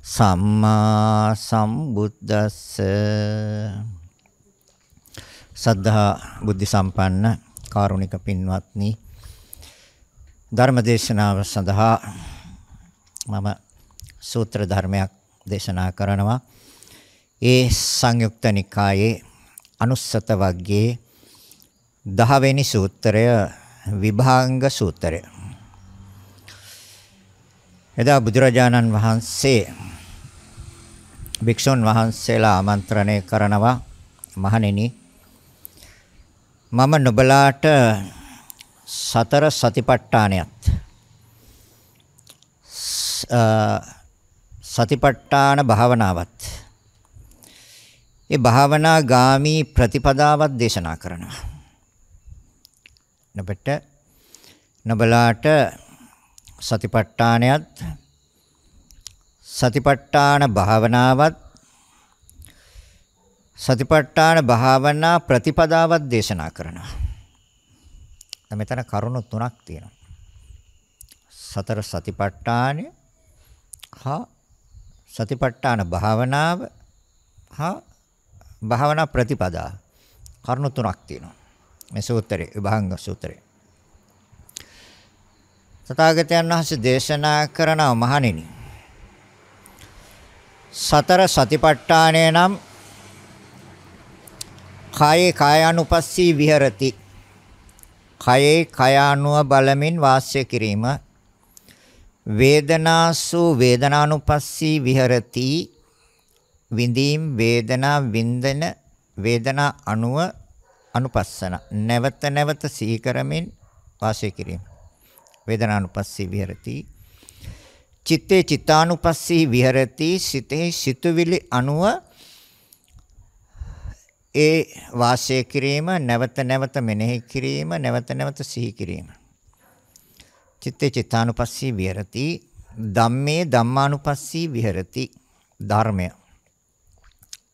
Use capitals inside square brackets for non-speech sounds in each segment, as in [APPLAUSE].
සම්මා සම්බුද්දස්ස සද්ධා බුද්ධ සම්පන්න කාරුණික පින්වත්නි ධර්මදේශනාව සඳහා මම සූත්‍ර ධර්මයක් දේශනා කරනවා ඒ සංයුක්ත නිකායේ අනුස්සත වග්ගයේ 10 වෙනි සූත්‍රය විභාංග සූත්‍රය එදා බුදුරජාණන් වහන්සේ භික්ෂුන් වහන්සේලා ආමන්ත්‍රණය කරනවා මහණෙනි මම නුඹලාට සතර සතිපට්ඨානයත් සතිපට්ඨාන භාවනාවත් ඒ භාවනා ගාමි ප්‍රතිපදාවත් දේශනා කරනවා නුඹට නුඹලාට සතිපට්ඨානයත් සතිපට්ඨාන භාවනාවත් සතිපට්ඨාන භාවනා ප්‍රතිපදාවත් දේශනා කරනවා. මෙතන කරුණු තුනක් තියෙනවා. සතර සතිපට්ඨානය හා සතිපට්ඨාන භාවනාව හා භාවනා ප්‍රතිපදා කරුණු තුනක් තියෙනවා. මේ සූත්‍රයේ විභංග සූත්‍රයේ. තථාගතයන් වහන්සේ දේශනා කරන මහණෙනි සතර සතිපට්ඨානය නම් කයේ කායානුපස්සී විහෙරති. කයේ කයානුව බලමින් වාසය කිරීම වේදනාසු වේදනානුපස්සී විහෙරති. විඳීම් වේදනා වින්දන වේදනා අනුව අනුපස්සන නැවත නැවත සිහි කරමින් වාසය කිරීම වේදනානුපස්සී විහෙරති චිත්තේ චිත්තානුපස්සී විහෙරති සිතේ සිතුවිලි අනුව ඒ වාසය කිරීම නැවත නැවත මෙනෙහි කිරීම නැවත නැවත සිහි කිරීම චිත්තේ චිත්තානුපස්සී විහෙරති ධම්මේ ධම්මානුපස්සී විහෙරති ධර්මය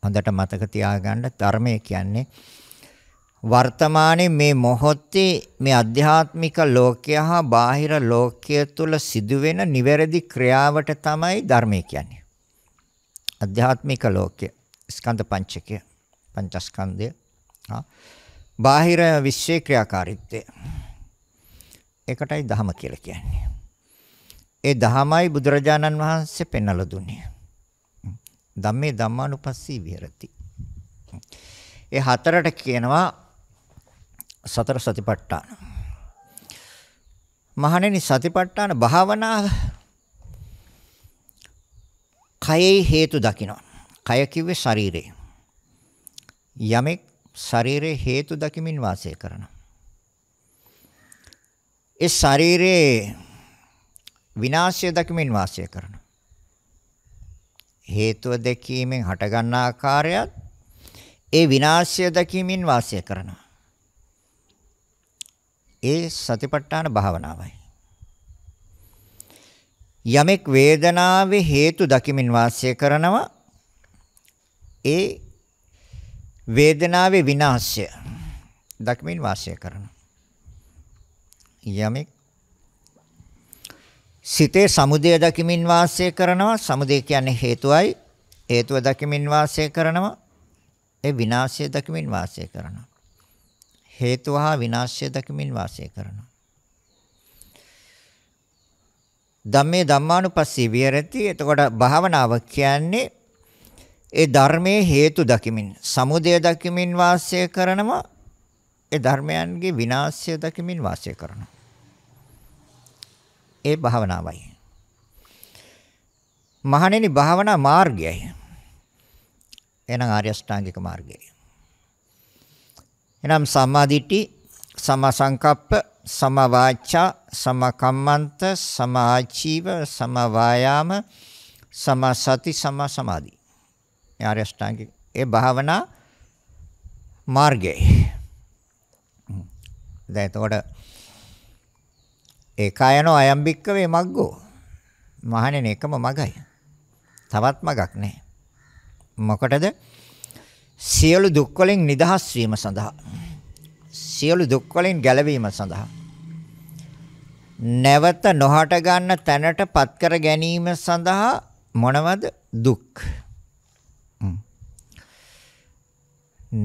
හොඳට මතක තියාගන්න ධර්මය කියන්නේ වර්තමානයේ මේ මොහොතේ මේ අධ්‍යාත්මික ලෝකය හා බාහිර ලෝකය තුල සිදුවෙන නිවැරදි ක්‍රියාවට තමයි ධර්මය කියන්නේ. අධ්‍යාත්මික ලෝකය ස්කන්ධ පංචකය පංචස්කන්ධය හා බාහිර විශ්වයේ ක්‍රියාකාරීත්වය. ඒකටයි ධම කියලා කියන්නේ. ඒ ධමයි බුදුරජාණන් වහන්සේ පෙන්වලා දුන්නේ. ධම්මේ ධම්මානුපස්සී විහෙරති. ඒ හතරට කියනවා සතර සතිපට්ඨාන. මහණෙනි සතිපට්ඨාන භාවනාව කයෙහි හේතු දකිනවා. කය කිව්වේ ශරීරය. යමෙක් ශරීරයේ හේතු දකිමින් වාසය කරනවා. ඒ ශරීරයේ විනාශය දකිමින් වාසය කරනවා. හේතුව දැකීමෙන් හටගන්නා ආකාරයත් ඒ විනාශය දැකීමෙන් වාසය කරනවා. ඒ සතිපට්ඨාන භාවනාවයි. යමෙක් වේදනාවේ හේතු දකිමින් වාසය කරනවා ඒ වේදනාවේ විනාශය දකිමින් වාසය කරනවා යමෙක් සිතේ සමුදය දකිමින් වාසය කරනවා සමුදය කියන්නේ හේතුවයි හේතුව දකිමින් වාසය කරනවා ඒ විනාශය දකිමින් වාසය කරනවා හේතු හා විනාශය දකිමින් වාසය කරනවා. ධම්මේ ධම්මානුපස්සී විහෙරති. එතකොට භාවනාව කියන්නේ ඒ ධර්මයේ හේතු දකිමින්, සමුදය දකිමින් වාසය කරනවා. ඒ ධර්මයන්ගේ විනාශය දකිමින් වාසය කරනවා. ඒ භාවනාවයි. මහණෙනි භාවනා මාර්ගයයි. එහෙනම් ආර්ය අෂ්ටාංගික මාර්ගයයි. එනම් සමාධිටි සමා සංකප්ප සමා වාචා සමා කම්මන්ත සමා ආචීව සමා වායාම සමා සති සමා සමාධි. ආර්ය අෂ්ටාංගික ඒ භාවනා මාර්ගය. දැන් එතකොට ඒකායන අයම්බික්ක වේ මග්ගෝ. මහණෙනි එකම මගයි. තවත් මගක් නැහැ. මොකටද? සියලු දුක් වලින් නිදහස් වීම සඳහා. සියලු දුක් වලින් ගැලවීම සඳහා නැවත නොහට ගන්න තැනට පත් කර ගැනීම සඳහා මොනවද දුක්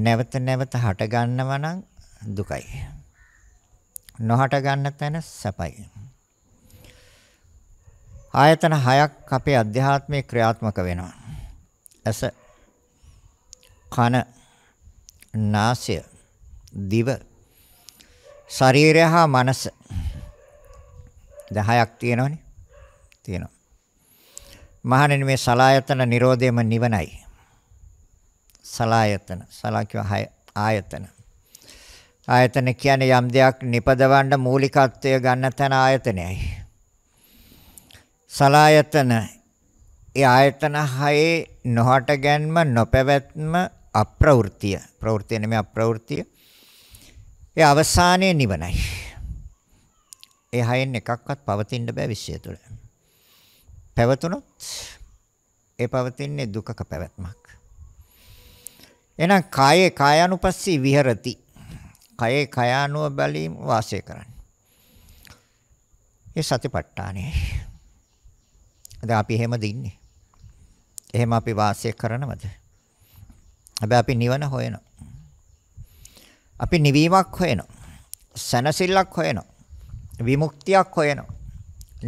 නැවත නැවත හට ගන්නවා නම් දුකයි නොහට ගන්න තැන සැපයි ආයතන හයක් අපේ අධ්‍යාත්මයේ ක්‍රියාත්මක වෙනවා ඇස කන නාසය දිව ශරීරය හා මනස 10ක් තියෙනවනේ තියෙනවා මහණෙනි මේ සලායතන Nirodhayම නිවනයි සලායතන සලා කියව ආයතන ආයතන කියන්නේ යම් දෙයක් නිපදවන්න මූලිකත්වය ගන්න තැන ආයතනයයි සලායතන ඒ ආයතන හයේ නොහට ගැන්ම නොපැවැත්ම අප්‍රවෘතිය ප්‍රවෘතිය නෙමෙයි අප්‍රවෘතිය ඒ අවසානයේ නිවනයි. ඒ හයෙන් එකක්වත් පවතින්න බෑ විශ්ය තුළ. පැවතුනොත් ඒ පවතින්නේ දුකක පැවැත්මක්. එහෙනම් කායේ කායानुපස්සී විහෙරති. කායේ කායානුව බැලීම වාසය කරන්නේ. ඒ සතිපට්ඨානේ. දැන් අපි එහෙමද ඉන්නේ? එහෙම අපි වාසය කරනවද? හැබැයි අපි නිවන හොයනවා. අපි නිවීමක් හොයනවා. සැනසෙල්ලක් හොයනවා. විමුක්තියක් හොයනවා.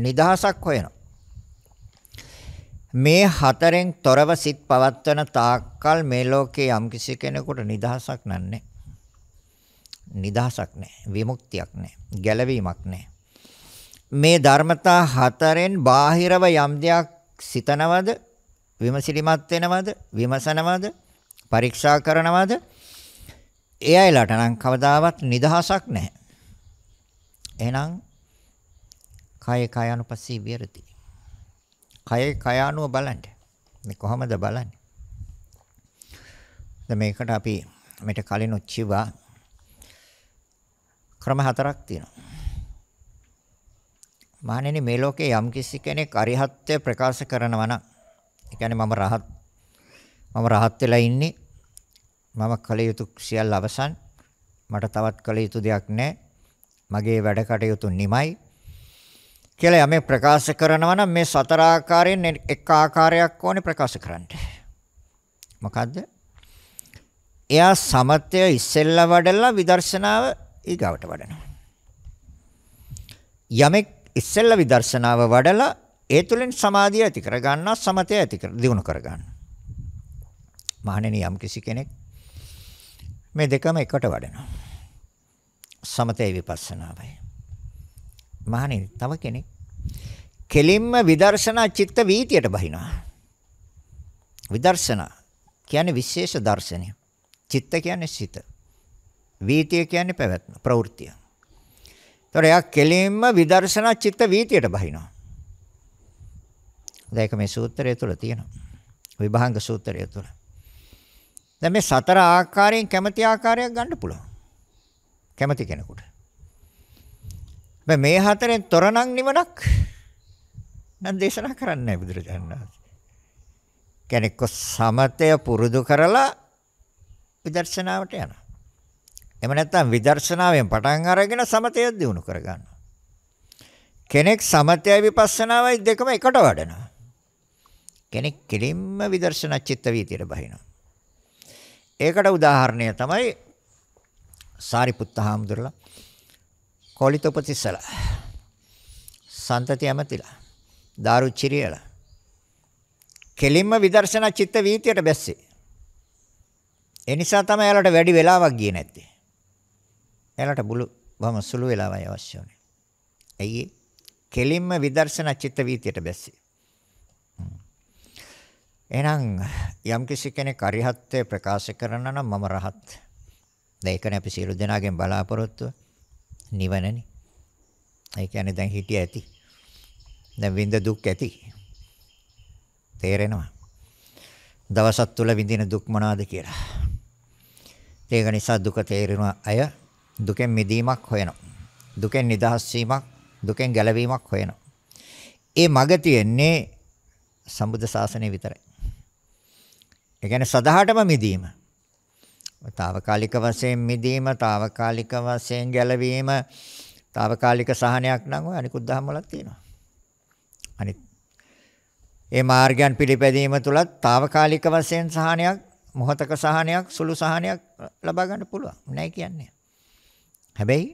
නිදහසක් හොයනවා. මේ හතරෙන් තොරව සිත් පවත්වන තාක්කල් මේ ලෝකේ යම්කිසි කෙනෙකුට නිදහසක් නැන්නේ. නිදහසක් නැහැ. විමුක්තියක් නැහැ. ගැලවීමක් නැහැ. මේ ධර්මතා හතරෙන් බාහිරව යම් දෙයක් සිතනවද? විමසිලිමත් වෙනවද? විමසනවද? පරීක්ෂා කරනවද? ඒ අයලට නම් කවදාවත් නිදහසක් නැහැ. එහෙනම් කය කයනුපස්සී විරති. කය කයනුව බලන්න. මේ කොහමද බලන්නේ? දැන් මේකට අපි මෙට කලින් උච්චිවා ක්‍රම හතරක් තියෙනවා. මහණෙනි මේ ලෝකේ යම් කිසි කෙනෙක් අරිහත්ත්වය ප්‍රකාශ කරනවා නම්, ඒ කියන්නේ මම රහත් මම රහත් වෙලා ඉන්නේ මම කළ යුතු සියල්ල අවසන්. මට තවත් කළ යුතු දෙයක් නැහැ. මගේ වැඩ කටයුතු නිමයි. කියලා යමෙක් ප්‍රකාශ කරනවා නම් මේ සතර ආකාරයෙන් එක ආකාරයක් ඕනේ ප්‍රකාශ කරන්න. මොකද්ද? එයා සමතය ඉස්සෙල්ලා වඩලා විදර්ශනාව ඊගවට වඩනවා. යමෙක් ඉස්සෙල්ලා විදර්ශනාව වඩලා ඒ තුලින් සමාධිය ඇති කරගන්නවා සමතය ඇති කර දිනු කරගන්නවා. මහණෙනි යම් කිසි කෙනෙක් මේ දෙකම එකට වඩනවා. සමතේ විපස්සනාවයි. මහණෙනි තව කෙනෙක් කෙලින්ම විදර්ශනා චිත්ත වීතියට බහිනවා. විදර්ශනා කියන්නේ විශේෂ දර්ශනය. චිත්ත කියන්නේ සිත. වීතිය කියන්නේ පැවැත්ම, ප්‍රවෘත්තිය. ඒතර එයා කෙලින්ම විදර්ශනා චිත්ත වීතියට බහිනවා. දැන් මේ සූත්‍රය තුල තියෙනවා. විභාංග සූත්‍රය තුල. දැන් මේ සතර ආකාරයෙන් කැමති ආකාරයක් ගන්න පුළුවන්. කැමති කෙනෙකුට. මේ හතරෙන් තොර නම් නිවනක් නම් දේශනා කරන්නේ නැහැ බුදුරජාණන් වහන්සේ. කෙනෙක් සමතය පුරුදු කරලා විදර්ශනාවට යනවා. එහෙම නැත්නම් විදර්ශනාවෙන් පටන් අරගෙන සමතය දියුණු කර ගන්නවා. කෙනෙක් සමතයයි විපස්සනාවයි දෙකම එකට වඩනවා. කෙනෙක් කෙලින්ම විදර්ශනා චිත්ත වීතියට බහිනවා. ඒකට උදාහරණය තමයි සාරිපුත්ත හාමුදුරලා කෝලිත උපතිස්සලා සන්තති ඇමතිලා දාරුචිරියලා කෙලින්ම විදර්ශනා චිත්ත වීතියට බැස්සේ ඒ නිසා තමයි එයාලට වැඩි වෙලාවක් ගියේ නැත්තේ එයාලට බුළු බොහොම සුළු වෙලාවයි අවශ්‍ය වුනේ ඇයි කෙලින්ම විදර්ශනා චිත්ත වීතියට බැස්සේ එහෙනම් යම්කිසි කෙනෙක් අරිහත්ත්වය ප්‍රකාශ කරන නම් මම රහත්. දැන් ඒකනේ අපි සියලු දෙනාගෙන් බලාපොරොත්තුව නිවනනේ. ඒ කියන්නේ දැන් හිටිය ඇති. දැන් විඳ දුක් ඇති. තේරෙනවා. දවසක් තුල විඳින දුක් මොනවාද කියලා. ඒක නිසා දුක තේරෙනවා අය දුකෙන් මිදීමක් හොයනවා. දුකෙන් නිදහස් වීමක්, දුකෙන් ගැලවීමක් හොයනවා. ඒ මග තියෙන්නේ සම්බුද්ධ ශාසනය විතරයි. ඒ කියන්නේ සදහටම මිදීම. తాවකාලික වශයෙන් මිදීම, తాවකාලික වශයෙන් ගැලවීම, తాවකාලික සහනයක් නම් ඔය අනිකුත් දහම් වලත් තියෙනවා. අනිත් ඒ මාර්ගයන් පිළිපැදීම තුලත් తాවකාලික වශයෙන් සහනයක්, මොහතක සහනයක්, සුළු සහනයක් ලබා ගන්න පුළුවන්. නැහැ කියන්නේ. හැබැයි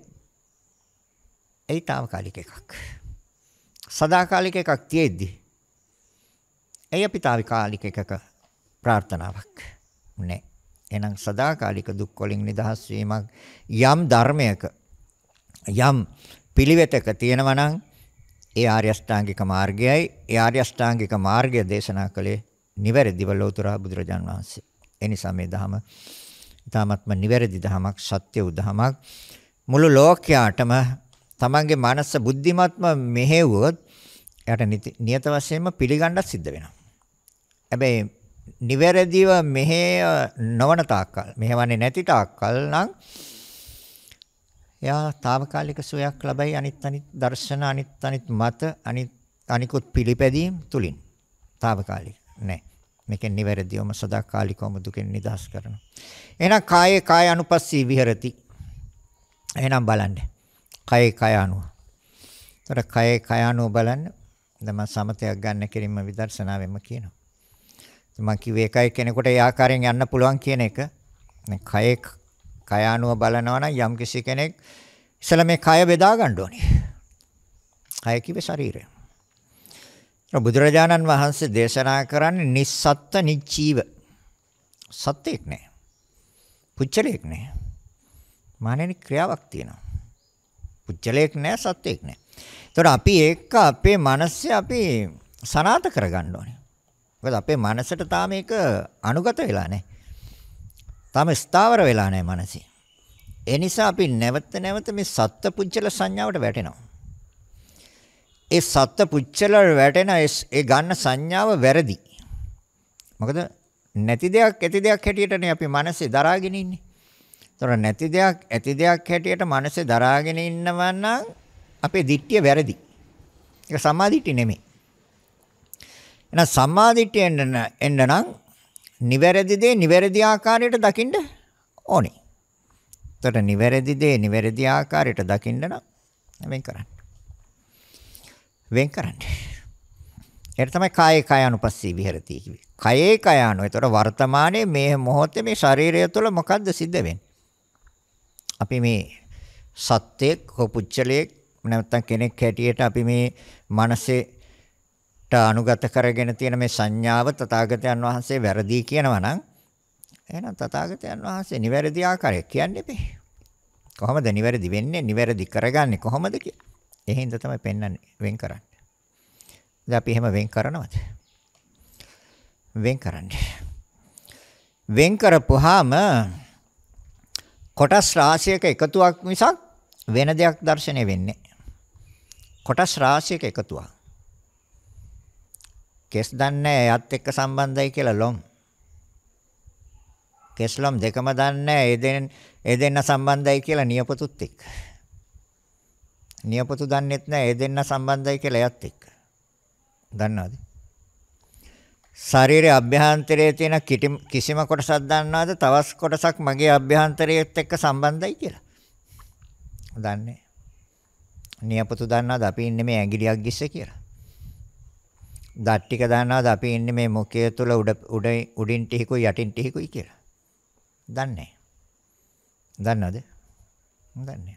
ඒ తాවකාලික එකක්. සදාකාලික එකක් තියෙද්දි එය පිටාවිකාලික එකක ප්‍රාර්ථනාවක් නැහැ. එහෙනම් සදාකාලික දුක් වලින් නිදහස් වීමක් යම් ධර්මයක යම් පිළිවෙතක තියෙනවා නම් ඒ ආර්ය අෂ්ටාංගික මාර්ගයයි ඒ ආර්ය අෂ්ටාංගික මාර්ගය දේශනා කළේ නිවැරදිව ලෞතර බුදුරජාන් වහන්සේ. ඒ නිසා මේ ධහම ඊ타මත්ම නිවැරදි ධහමක් සත්‍ය උදහමක් මුළු ලෝකයාටම තමන්ගේ මනස බුද්ධිමත්ම මෙහෙවුවොත් එයාට නියත වශයෙන්ම පිළිගන්නත් සිද්ධ වෙනවා. හැබැයි නිවැරදිව මෙහෙ නොවන තාක්කල් මෙහෙවන්නේ නැති තාක්කල් නම් එයා తాවකාලික සුවයක් ලබයි අනිත් අනිත් දර්ශන අනිත් අනිත් මත අනිත් අනිකුත් පිළිපැදීම් තුලින් తాවකාලික නෑ මේකෙන් නිවැරදිවම සදාකාලිකවම දුකෙන් නිදහස් කරනවා එහෙනම් කායේ කාය අනුපස්සී විහෙරති එහෙනම් බලන්න කායේ කාය අනුව තොර කායේ කාය අනුව බලන්න දැන් මම සමතයක් ගන්න කෙලින්ම විදර්ශනාවෙම කියනවා මම කිව්වේ එකයි කෙනෙකුට ඒ ආකාරයෙන් යන්න පුළුවන් කියන එක. කයේ කය ආනුව බලනවා නම් යම් කිසි කෙනෙක් ඉස්සලා මේ කය බෙදා ගන්න ඕනේ. කය කිව්වේ ශරීරය. බුදුරජාණන් වහන්සේ දේශනා කරන්නේ නිස්සත්ත නිච්චීව. සත්‍යයක් නෑ. පුච්චලයක් නෑ. මානෙනි ක්‍රියාවක් තියෙනවා. පුච්චලයක් නෑ සත්‍යයක් නෑ. ඒතකොට අපි ඒක අපේ මනසේ අපි සනාත කරගන්න ඕනේ. මොකද අපේ මනසට තාම ඒක අනුගත වෙලා නැහැ. තාම ස්ථාවර වෙලා නැහැ මනසෙ. ඒ නිසා අපි නැවත නැවත මේ සත්පුච්චල සංඥාවට වැටෙනවා. ඒ සත්පුච්චල වැටෙන ඒ ගන්න සංඥාව වැරදි. මොකද නැති දෙයක් ඇති දෙයක් හැටියටනේ අපි මනසේ දරාගෙන ඉන්නේ. ඒතර නැති දෙයක් ඇති දෙයක් හැටියට මනසේ දරාගෙන ඉන්නවා නම් අපේ දිට්ඨිය වැරදි. ඒක සම්මාදිට්ඨි නෙමෙයි. එහෙනම් සම්මාදිට්ඨිය එන්න එන්න නම් නිවැරදි දේ නිවැරදි ආකාරයට දකින්න ඕනේ. එතකොට නිවැරදි දේ නිවැරදි ආකාරයට දකින්න නම් වෙන් කරන්න. වෙන් කරන්න. ඒක තමයි කායේ කාය අනුපස්සී විහෙරති කිව්වේ. කයේ කාය අනු. එතකොට වර්තමානයේ මේ මොහොතේ මේ ශරීරය තුළ මොකද්ද සිද්ධ වෙන්නේ? අපි මේ සත්‍යයක් හෝ පුච්චලයක් නැත්තම් කෙනෙක් හැටියට අපි මේ මනසේ අනුගත කරගෙන තියෙන මේ සංඥාව තථාගතයන් වහන්සේ වැරදි කියනවා නම් එහෙනම් තථාගතයන් වහන්සේ නිවැරදි ආකාරය කියන්නේ මේ. කොහොමද නිවැරදි වෙන්නේ? නිවැරදි කරගන්නේ කොහොමද කියලා. එහෙනම් තමයි පෙන්වන්නේ වෙන් කරන්නේ. දැන් අපි එහෙම වෙන් කරනවද? වෙන් කරන්නේ. වෙන් කරපුවාම කොටස් රාශියක එකතුවක් මිසක් වෙන දෙයක් දැర్శණය වෙන්නේ. කොටස් රාශියක එකතුවක්. කෙස් දන්නේ එයත් එක්ක සම්බන්ධයි කියලා ලොම්. කෙස් ලොම් දෙකම දන්නේ ඒ දෙන්න ඒ දෙන්න සම්බන්ධයි කියලා නියපොතුත් එක්ක. නියපොතු දන්නේත් නැහැ ඒ දෙන්න සම්බන්ධයි කියලා එයත් එක්ක. දන්නවද? ශරීරයේ අභ්‍යන්තරයේ තියෙන කිසිම කොටසක් දන්නවද? තවස් කොටසක් මගේ අභ්‍යන්තරයේත් එක්ක සම්බන්ධයි කියලා. දන්නේ. නියපොතු දන්නවද අපි ඉන්නේ මේ ඇඟිලියක් ගිස්සේ කියලා? දත් ටික දානවාද අපි ඉන්නේ මේ මුඛය තුල උඩ උඩ උඩින් ටිකුයි යටින් ටිකුයි කියලා. දන්නේ නැහැ. දන්නවද? දන්නේ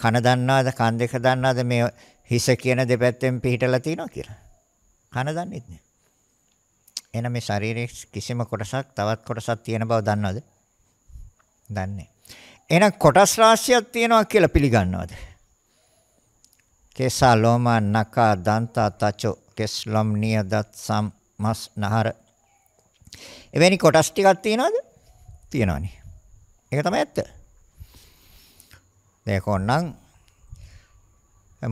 කන දන්නවද? කන් දෙක දන්නවද මේ හිස කියන දෙපැත්තෙන් පිහිටලා තියෙනවා කියලා? කන දන්නෙත් නෑ. එහෙනම් මේ ශරීරයේ කිසිම කොටසක් තවත් කොටසක් තියෙන බව දන්නවද? දන්නේ. එහෙනම් කොටස් රාශියක් තියෙනවා කියලා පිළිගන්නවද? කේසා ලෝම නක දන්ත තචෝ කෙස්ලම්නිය දත්සම් මස් නහර එවැනි කොටස් ටිකක් තියනවද තියනවනේ ඒක තමයි ඇත්ත දැන් කොන්නම්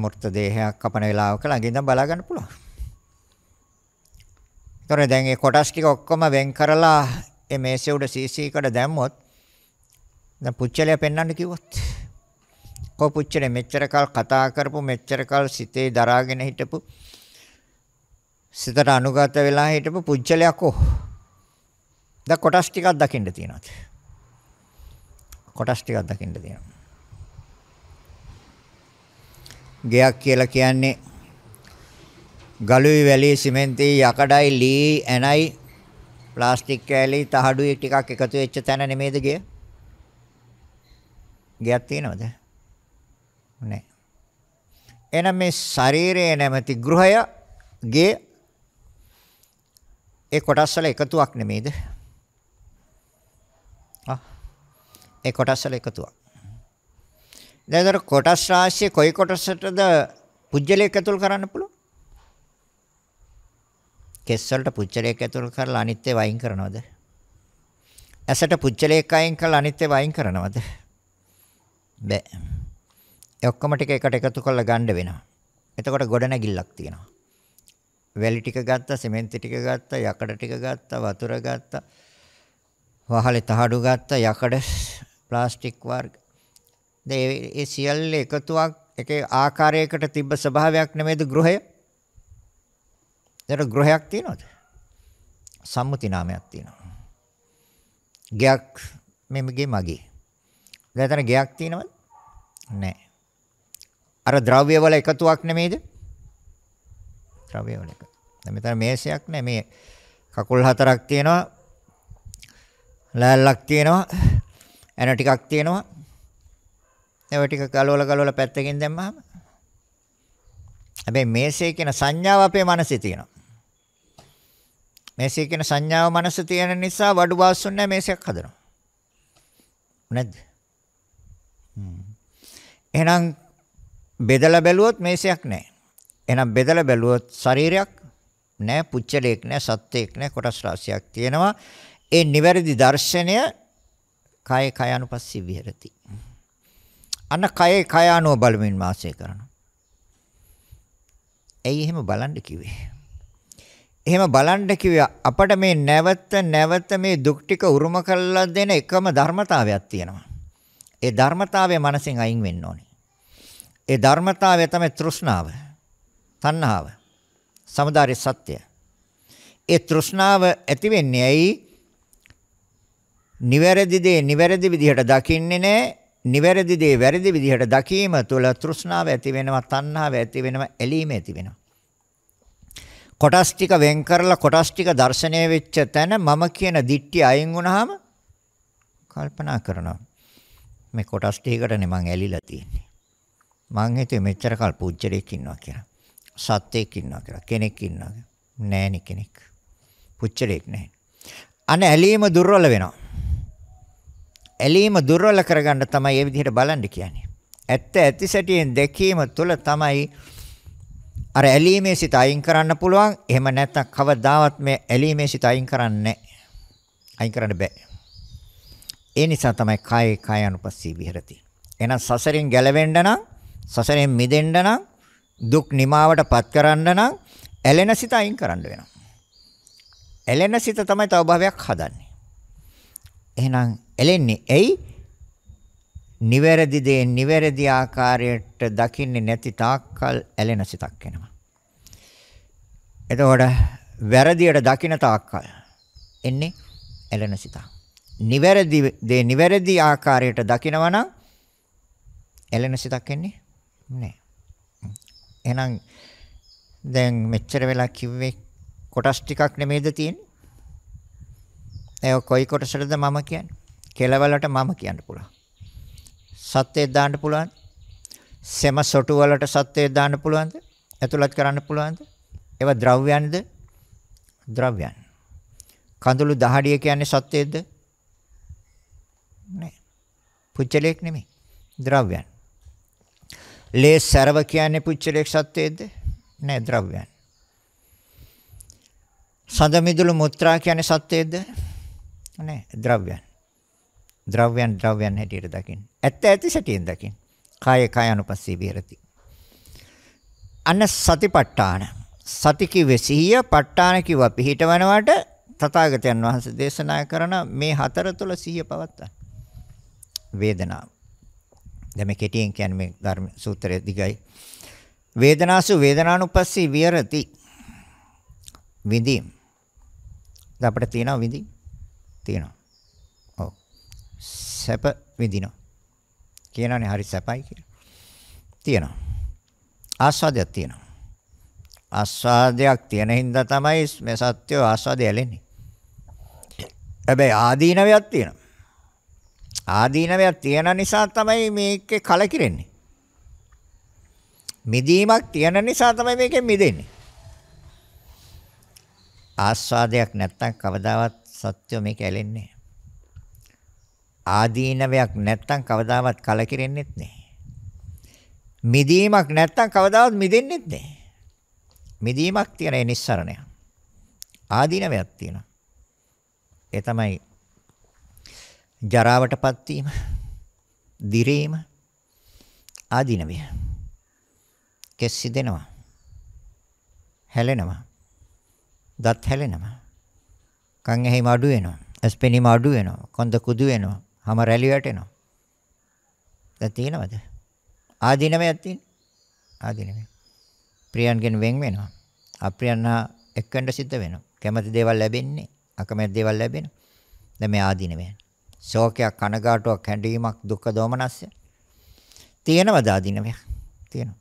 මෘත දේහයක් කපන වෙලාවක ළඟින් ඉඳන් බලා ගන්න පුළුවන් ඒතර දැන් මේ කොටස් ටික ඔක්කොම වෙන් කරලා මේ මේසේ උඩ CC එකට දැම්මොත් දැන් පුච්චලයා පෙන්වන්න කිව්වොත් කො පුච්චලේ මෙච්චර කල් කතා කරපු මෙච්චර කල් සිතේ දරාගෙන හිටපු සිතට අනුගත වෙලා හිටපු පුජ්‍යලයක් ඕ. දැන් කොටස් ටිකක් දකින්න තියෙනවා. කොටස් ටිකක් දකින්න තියෙනවා. ගයක් කියලා කියන්නේ ගලුයි වැලි සිමෙන්ති යකඩයි ලී ඇනයි ප්ලාස්ටික් කෑලි තහඩුයි ටිකක් එකතු වෙච්ච තැන නෙමේද ගිය? ගයක් තියෙනවද? නැහැ. එහෙනම් මේ ශරීරය නැමැති ගෘහය ගේ ඒ කොටස් වල එකතුවක් නෙමෙයිද? ආ ඒ කොටස් වල එකතුවක්. දැන් අර කොටස් රාශිය කොයි කොටසටද පුජ්‍යලයක් ඇතුල් කරන්න පුළුවන්? කෙස් වලට පුජ්‍යලයක් ඇතුල් කරලා අනිත් ඒවා අයින් කරනවද? ඇසට පුජ්‍යලයක් අයින් කරලා අනිත් ඒවා අයින් කරනවද? බෑ. ඒ ඔක්කොම ටික එකට එකතු කරලා ගන්න වෙනවා. එතකොට ගොඩනැගිල්ලක් තියෙනවා. වැලි ටික ගත්තා, සිමෙන්ති ටික ගත්තා, යකඩ ටික ගත්තා, වතුර ගත්තා. වහලේ තහඩු ගත්තා, යකඩ, ප්ලාස්ටික් වර්ග. දැන් ඒ සියල්ල එකතුවක් එකේ ආකාරයකට තිබ්බ ස්වභාවයක් නෙමෙයිද ගෘහය? ඒතර ගෘහයක් තියනොද? සම්මුති නාමයක් තියෙනවා. ගයක් මෙමගේ මගේ. දැන් එතන ගයක් තියෙනවද? නැහැ. අර ද්‍රව්‍ය වල එකතුවක් නෙමෙයිද? ද්‍රව්‍ය වල එක. දැන් මෙතන මේසයක් නෑ මේ කකුල් හතරක් තියෙනවා. ලෑල්ලක් තියෙනවා. ඇන ටිකක් තියෙනවා. ඒව ටික ගලවලා ගලවලා පැත්තකින් දැම්මහම හැබැයි මේසේ කියන සංඥාව අපේ මනසේ තියෙනවා. මේසේ කියන සංඥාව මනසේ තියෙන නිසා වඩු වාසුන් නැ මේසයක් හදනවා. නැද්ද? එහෙනම් බෙදලා බැලුවොත් මේසයක් නැහැ. එහෙනම් බෙදලා බැලුවොත් ශරීරයක් නෑ පුච්චලයක් නෑ සත්‍යයක් නෑ කොටස් රාශියක් තියෙනවා. ඒ නිවැරදි දර්ශනය කය කයනුපස්සී විහෙරති. අන්න කයේ කයානුව බලමින් වාසය කරනවා. ඇයි එහෙම බලන්න කිව්වේ? එහෙම බලන්න කිව්වේ අපට මේ නැවත නැවත මේ දුක් ටික උරුම කරලා දෙන එකම ධර්මතාවයක් තියෙනවා. ඒ ධර්මතාවය මනසෙන් අයින් වෙන්න ඕනේ. ඒ ධර්මතාවය තමයි තෘෂ්ණාව. තණ්හාව. සමුදාය සත්‍ය. ඒ තෘෂ්ණාව ඇති වෙන්නේ ඇයි? නිවැරදි දේ නිවැරදි විදිහට දකින්නේ නැහැ. නිවැරදි දේ වැරදි විදිහට දකීම තුළ තෘෂ්ණාව ඇති වෙනවා, තණ්හාව ඇති වෙනවා, ඇලීම ඇති වෙනවා. කොටස් ටික වෙන් කරලා කොටස් ටික දැర్శණය වෙච්ච තැන මම කියන දිට්ඨිය අයින් වුණාම කල්පනා කරනවා. මේ කොටස් ටිකටනේ මං ඇලිලා තියෙන්නේ. මං හිතුවේ මෙච්චර කල් පුච්චරෙක් ඉන්නවා කියලා. සත්‍යයක් ඉන්නවා කියලා කෙනෙක් ඉන්නවා නෑනේ කෙනෙක් පුච්චලෙක් නෑ අන ඇලීම දුර්වල වෙනවා ඇලීම දුර්වල කරගන්න තමයි මේ විදිහට බලන්න කියන්නේ ඇත්ත ඇති සැටියෙන් දැකීම තුළ තමයි අර ඇලීමේ සිත අයින් කරන්න පුළුවන් එහෙම නැත්නම් කවදාවත් මේ ඇලීමේ සිත අයින් කරන්නේ අයින් කරන්න බෑ ඒ නිසා තමයි කායේ කාය අනුපස්සී විහෙරති එහෙනම් සසරෙන් ගැලවෙන්න නම් සසරෙන් මිදෙන්න නම් දුක් නිමාවටපත් කරන්න නම් ඇලෙන සිත අයින් කරන්න වෙනවා. ඇලෙන සිත තමයි තව භවයක් හදන්නේ. එහෙනම් ඇලෙන්නේ ඇයි? නිවැරදි දේ නිවැරදි ආකාරයට දකින්නේ නැති තාක්කල් ඇලෙන සිතක් එනවා. එතකොට වැරදියට දකින තාක්කල් එන්නේ ඇලෙන සිත. නිවැරදි දේ නිවැරදි ආකාරයට දකිනවා නම් ඇලෙන සිතක් එන්නේ නැහැ. එහෙනම් දැන් මෙච්චර වෙලා කිව්වේ කොටස් ටිකක් නෙමෙයිද තියෙන්නේ? ඒ කොයි කොටසටද මම කියන්නේ? කෙලවලට මම කියන්න පුළුවන්. සත්‍යය දාන්න පුළුවන්. සෙම සොටු වලට සත්‍යය දාන්න පුළුවන්ද? ඇතුළත් කරන්න පුළුවන්ද? ඒවා ද්‍රව්‍යයන්ද? ද්‍රව්‍යයන්. කඳුළු දහඩිය කියන්නේ සත්‍යයද? නෑ. පුච්චලයක් නෙමෙයි. ද්‍රව්‍යයන්. ලේ සරව කියන්නේ පුච්චලයක් සත්‍යයේද? නෑ ද්‍රව්‍යයන්. සඳ මිදුළු මුත්‍රා කියන්නේ සත්‍යයේද? නෑ ද්‍රව්‍යයන්. ද්‍රව්‍යයන් ද්‍රව්‍යයන් හැටියට දකින්න. ඇත්ත ඇති සැටියෙන් දකින්න. කාය කාය අනුපස්සී විහෙරති. අන්න සතිපට්ඨාන. සති කිව්වේ සිහිය, ප ဋ ාණ කිව්ව පිහිටවනවට තථාගතයන් වහන්සේ දේශනා කරන මේ හතර තුල සිහිය පවත්තා. වේදනාව දැන් මේ කෙටියෙන් කියන්නේ මේ ධර්ම සූත්‍රයේ දිගයි. වේදනාසු වේදනානුපස්සී විහෙරති. විඳීම්. දැන් අපිට තියෙනවා විඳීම්. තියෙනවා. ඔව්. සැප විඳිනවා. කියනවනේ හරි සැපයි කියලා. තියෙනවා. ආස්වාදයක් තියෙනවා. ආස්වාදයක් තියෙන හින්දා තමයි මේ සත්‍ය ආස්වාදය ඇලෙන්නේ. හැබැයි ආදීනවයක් තියෙනවා. ආදීනවයක් තියෙන නිසා තමයි මේකේ කලකිරෙන්නේ. මිදීමක් තියෙන නිසා තමයි මේකෙන් මිදෙන්නේ. ආස්වාදයක් නැත්තම් කවදාවත් සත්‍ය මේක ඇලෙන්නේ ආදීනවයක් නැත්තම් කවදාවත් කලකිරෙන්නෙත් නැහැ. මිදීමක් නැත්තම් කවදාවත් මිදෙන්නෙත් නැහැ. මිදීමක් තියෙන ඒ නිස්සරණය. ආදීනවයක් තියෙනවා. ඒ තමයි ජරාවටපත් වීම, දිරීම ආදීනවය. කෙස් සිදෙනවා. හැලෙනවා. දත් හැලෙනවා. කන් ඇහිම අඩු වෙනවා. ඇස් පෙනීම අඩු වෙනවා. කොන්ද කුදු වෙනවා. හැම රැලි වැටෙනවා. දැන් තියෙනවද? ආදීනවයක් තියෙන. ආදීනවය. ප්‍රියන්ගෙන් වෙන් වෙනවා. අප්‍රියන් හා එක්වෙන්න සිද්ධ වෙනවා. කැමති දේවල් ලැබෙන්නේ, අකමැති දේවල් ලැබෙනවා. දැන් මේ ආදීනවයන්. ශෝකයක් කනගාටුවක් හැඬීමක් දුක දෝමනස්ය තියෙනවද ආදීනවයක් තියෙනවා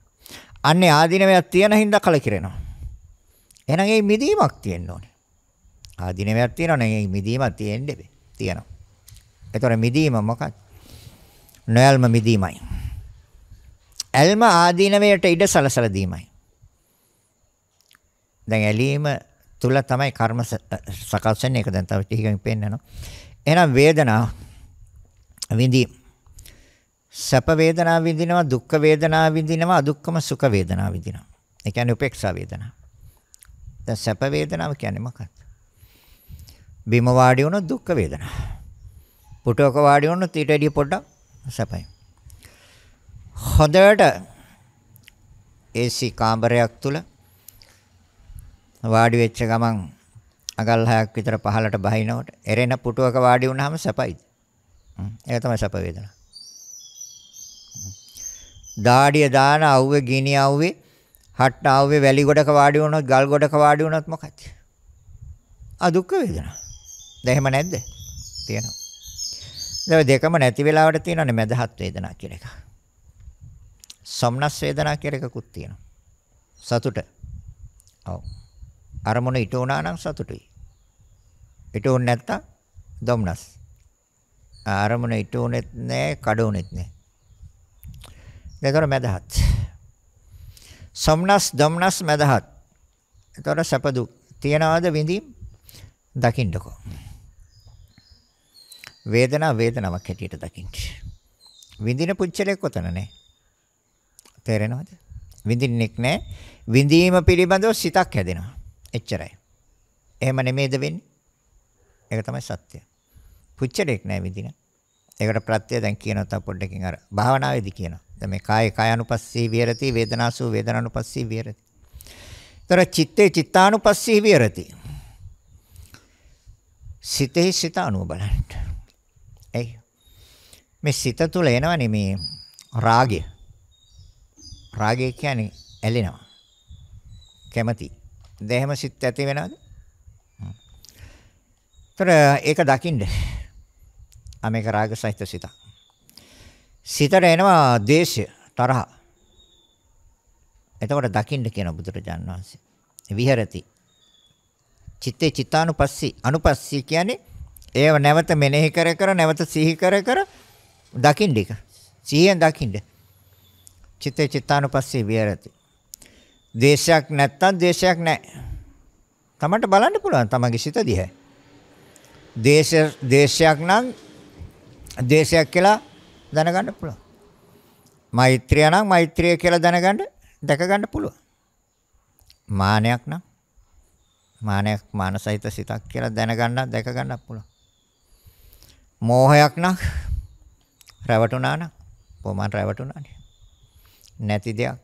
අන්නේ ආදීනවයක් තියෙන හින්දා කලකිරෙනවා එහෙනම් ඒ මිදීමක් තියෙන්න ඕනේ ආදීනවයක් තියෙනවනේ ඒ මිදීම තියෙන්න බෑ තියෙනවා ඒතොර මිදීම මොකක්ද නොයල්ම මිදීමයි ඇල්ම ආදීනවයට ඉඩ සලසලා දීමයි දැන් ඇලීම තුල තමයි කර්ම සකස් වෙන්නේ ඒක දැන් තව ටිකකින් පෙන්නනවා එහෙනම් වේදනා විඳි සැප වේදනා විඳිනවා දුක් වේදනා විඳිනවා අදුක්කම සුඛ වේදනා විඳිනවා. ඒ කියන්නේ උපේක්ෂා වේදනා. දැන් සැප වේදනාව කියන්නේ මොකක්ද? බිම වාඩි වුණොත් දුක් වේදනා. පුටුවක වාඩි වුණොත් ඊට එඩිය පොඩ්ඩක් සැපයි. හොඳට AC කාමරයක් තුල වාඩි වෙච්ච ගමන් අඟල් 6ක් විතර පහලට බහිනකොට එරෙන පුටුවක වාඩි වුණාම සැපයිද? ඒක තමයි සැප වේදනා. දාඩිය දාන අවුවේ ගිනි අවුවේ හට්ට අවුවේ වැලි ගොඩක වාඩි වුණොත් ගල් ගොඩක වාඩි වුණොත් මොකද? ආ දුක් වේදනා. දැන් එහෙම නැද්ද? තියෙනවා. දැන් දෙකම නැති වෙලාවට තියෙනනේ මදහත් වේදනා කියලා එකක්. සම්නස් වේදනා කියලා එකකුත් තියෙනවා. සතුට. ඔව්. අරමුණ ඊට උනා නම් සතුටුයි. ඊට උන් නැත්තම් දොම්නස්. ආරමුණ ඊට උනෙත් නැහැ, කඩ උනෙත් නැහැ. ඒතර මදහත්. සොම්නස් දොම්නස් මදහත්. ඒතර සැපදු තියනවාද විඳින් දකින්නකෝ. වේදනාව වේදනාවක් හැටියට දකින්න. විඳින පුච්චලයක් කොතන නැහැ. තේරෙනවද? විඳින්නෙක් නැහැ. විඳීම පිළිබඳව සිතක් හැදෙනවා. එච්චරයි. එහෙම නෙමෙයිද වෙන්නේ? ඒක තමයි සත්‍ය. පුච්චරයක් නෑ විඳින. ඒකට ප්‍රත්‍ය දැන් කියනවා තව පොඩ්ඩකින් අර භාවනාවේදී කියනවා. දැන් මේ කාය කායानुපස්සී විහෙරති වේදනාසු වේදනානුපස්සී විහෙරති. ତර චිත්තේ චිත්තානුපස්සී විහෙරති. සිතේ සිත අනුව බලන්න. එයි. මේ සිත තුල එනවනේ මේ රාගය. රාගය කියන්නේ ඇලෙනවා. කැමැති. දැහැම සිත් ඇති වෙනවද? ତොර ඒක දකින්න. ආ මේක රාග සහිත සිතක්. සිතට එනවා ද්වේෂය, තරහ. එතකොට දකින්න කියන බුදුරජාන් වහන්සේ. විහෙරති. චිත්තේ චිත්තානුපස්සී අනුපස්සී කියන්නේ ඒව නැවත මෙනෙහි කර කර නැවත සිහි කර කර දකින්න එක. සිහියෙන් දකින්න. චිත්තේ චිත්තානුපස්සී විහෙරති. ද්වේෂයක් නැත්තම් ද්වේෂයක් නැහැ. තමන්ට බලන්න පුළුවන් තමන්ගේ සිත දිහා. දේශ දේශයක් නම් දේශයක් කියලා දැනගන්න පුළුවන්. මෛත්‍රිය නම් මෛත්‍රිය කියලා දැනගන්න දැක ගන්න පුළුවන්. මානයක් නම් මානයක් මානසිත සිතක් කියලා දැනගන්න දැක ගන්න පුළුවන්. මෝහයක් නම් රැවටුණා නම් කොහොමද රැවටුණානේ? නැති දෙයක්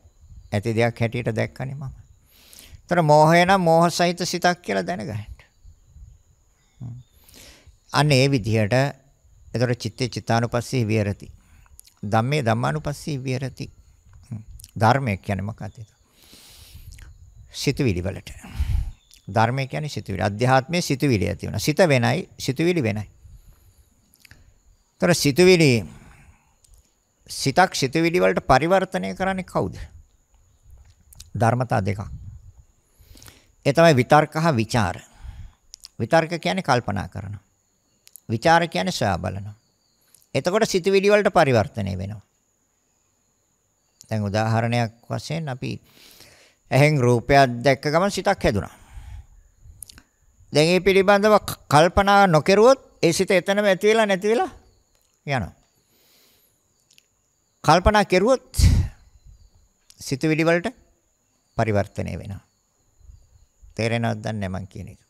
ඇති දෙයක් හැටියට දැක්කනේ මම. ඒතර මෝහය නම් මෝහසිත සිතක් කියලා දැනගන්න. අන්න ඒ විදිහට එතකොට චිත්තේ චිත්තානුපස්සී විහෙරති. ධම්මේ ධම්මානුපස්සී විහෙරති. ධර්මය කියන්නේ මොකක්ද? සිතවිලි වලට. ධර්මය කියන්නේ සිතවිලි. අධ්‍යාත්මයේ සිතවිලි ඇති වෙනවා. සිත වෙනයි, සිතවිලි වෙනයි. ඒතර සිතවිලි සිතක් සිතවිලි වලට පරිවර්තනය කරන්නේ කවුද? ධර්මතා දෙකක්. ඒ තමයි විතර්ක හා ਵਿਚාර. විතර්ක කියන්නේ කල්පනා කරනවා. විචාර කියන්නේ සොයා බලනවා. එතකොට සිතුවිලි වලට පරිවර්තනය වෙනවා. දැන් උදාහරණයක් වශයෙන් අපි ඇහෙන් රූපයක් දැක්ක ගමන් සිතක් හැදුනා. දැන් මේ පිළිබඳව කල්පනා නොකරුවොත් ඒ සිත එතනම ඇති වෙලා නැති වෙලා යනවා. කල්පනා කෙරුවොත් සිතුවිලි වලට පරිවර්තනය වෙනවා. තේරෙනවද දැන් මම කියන එක?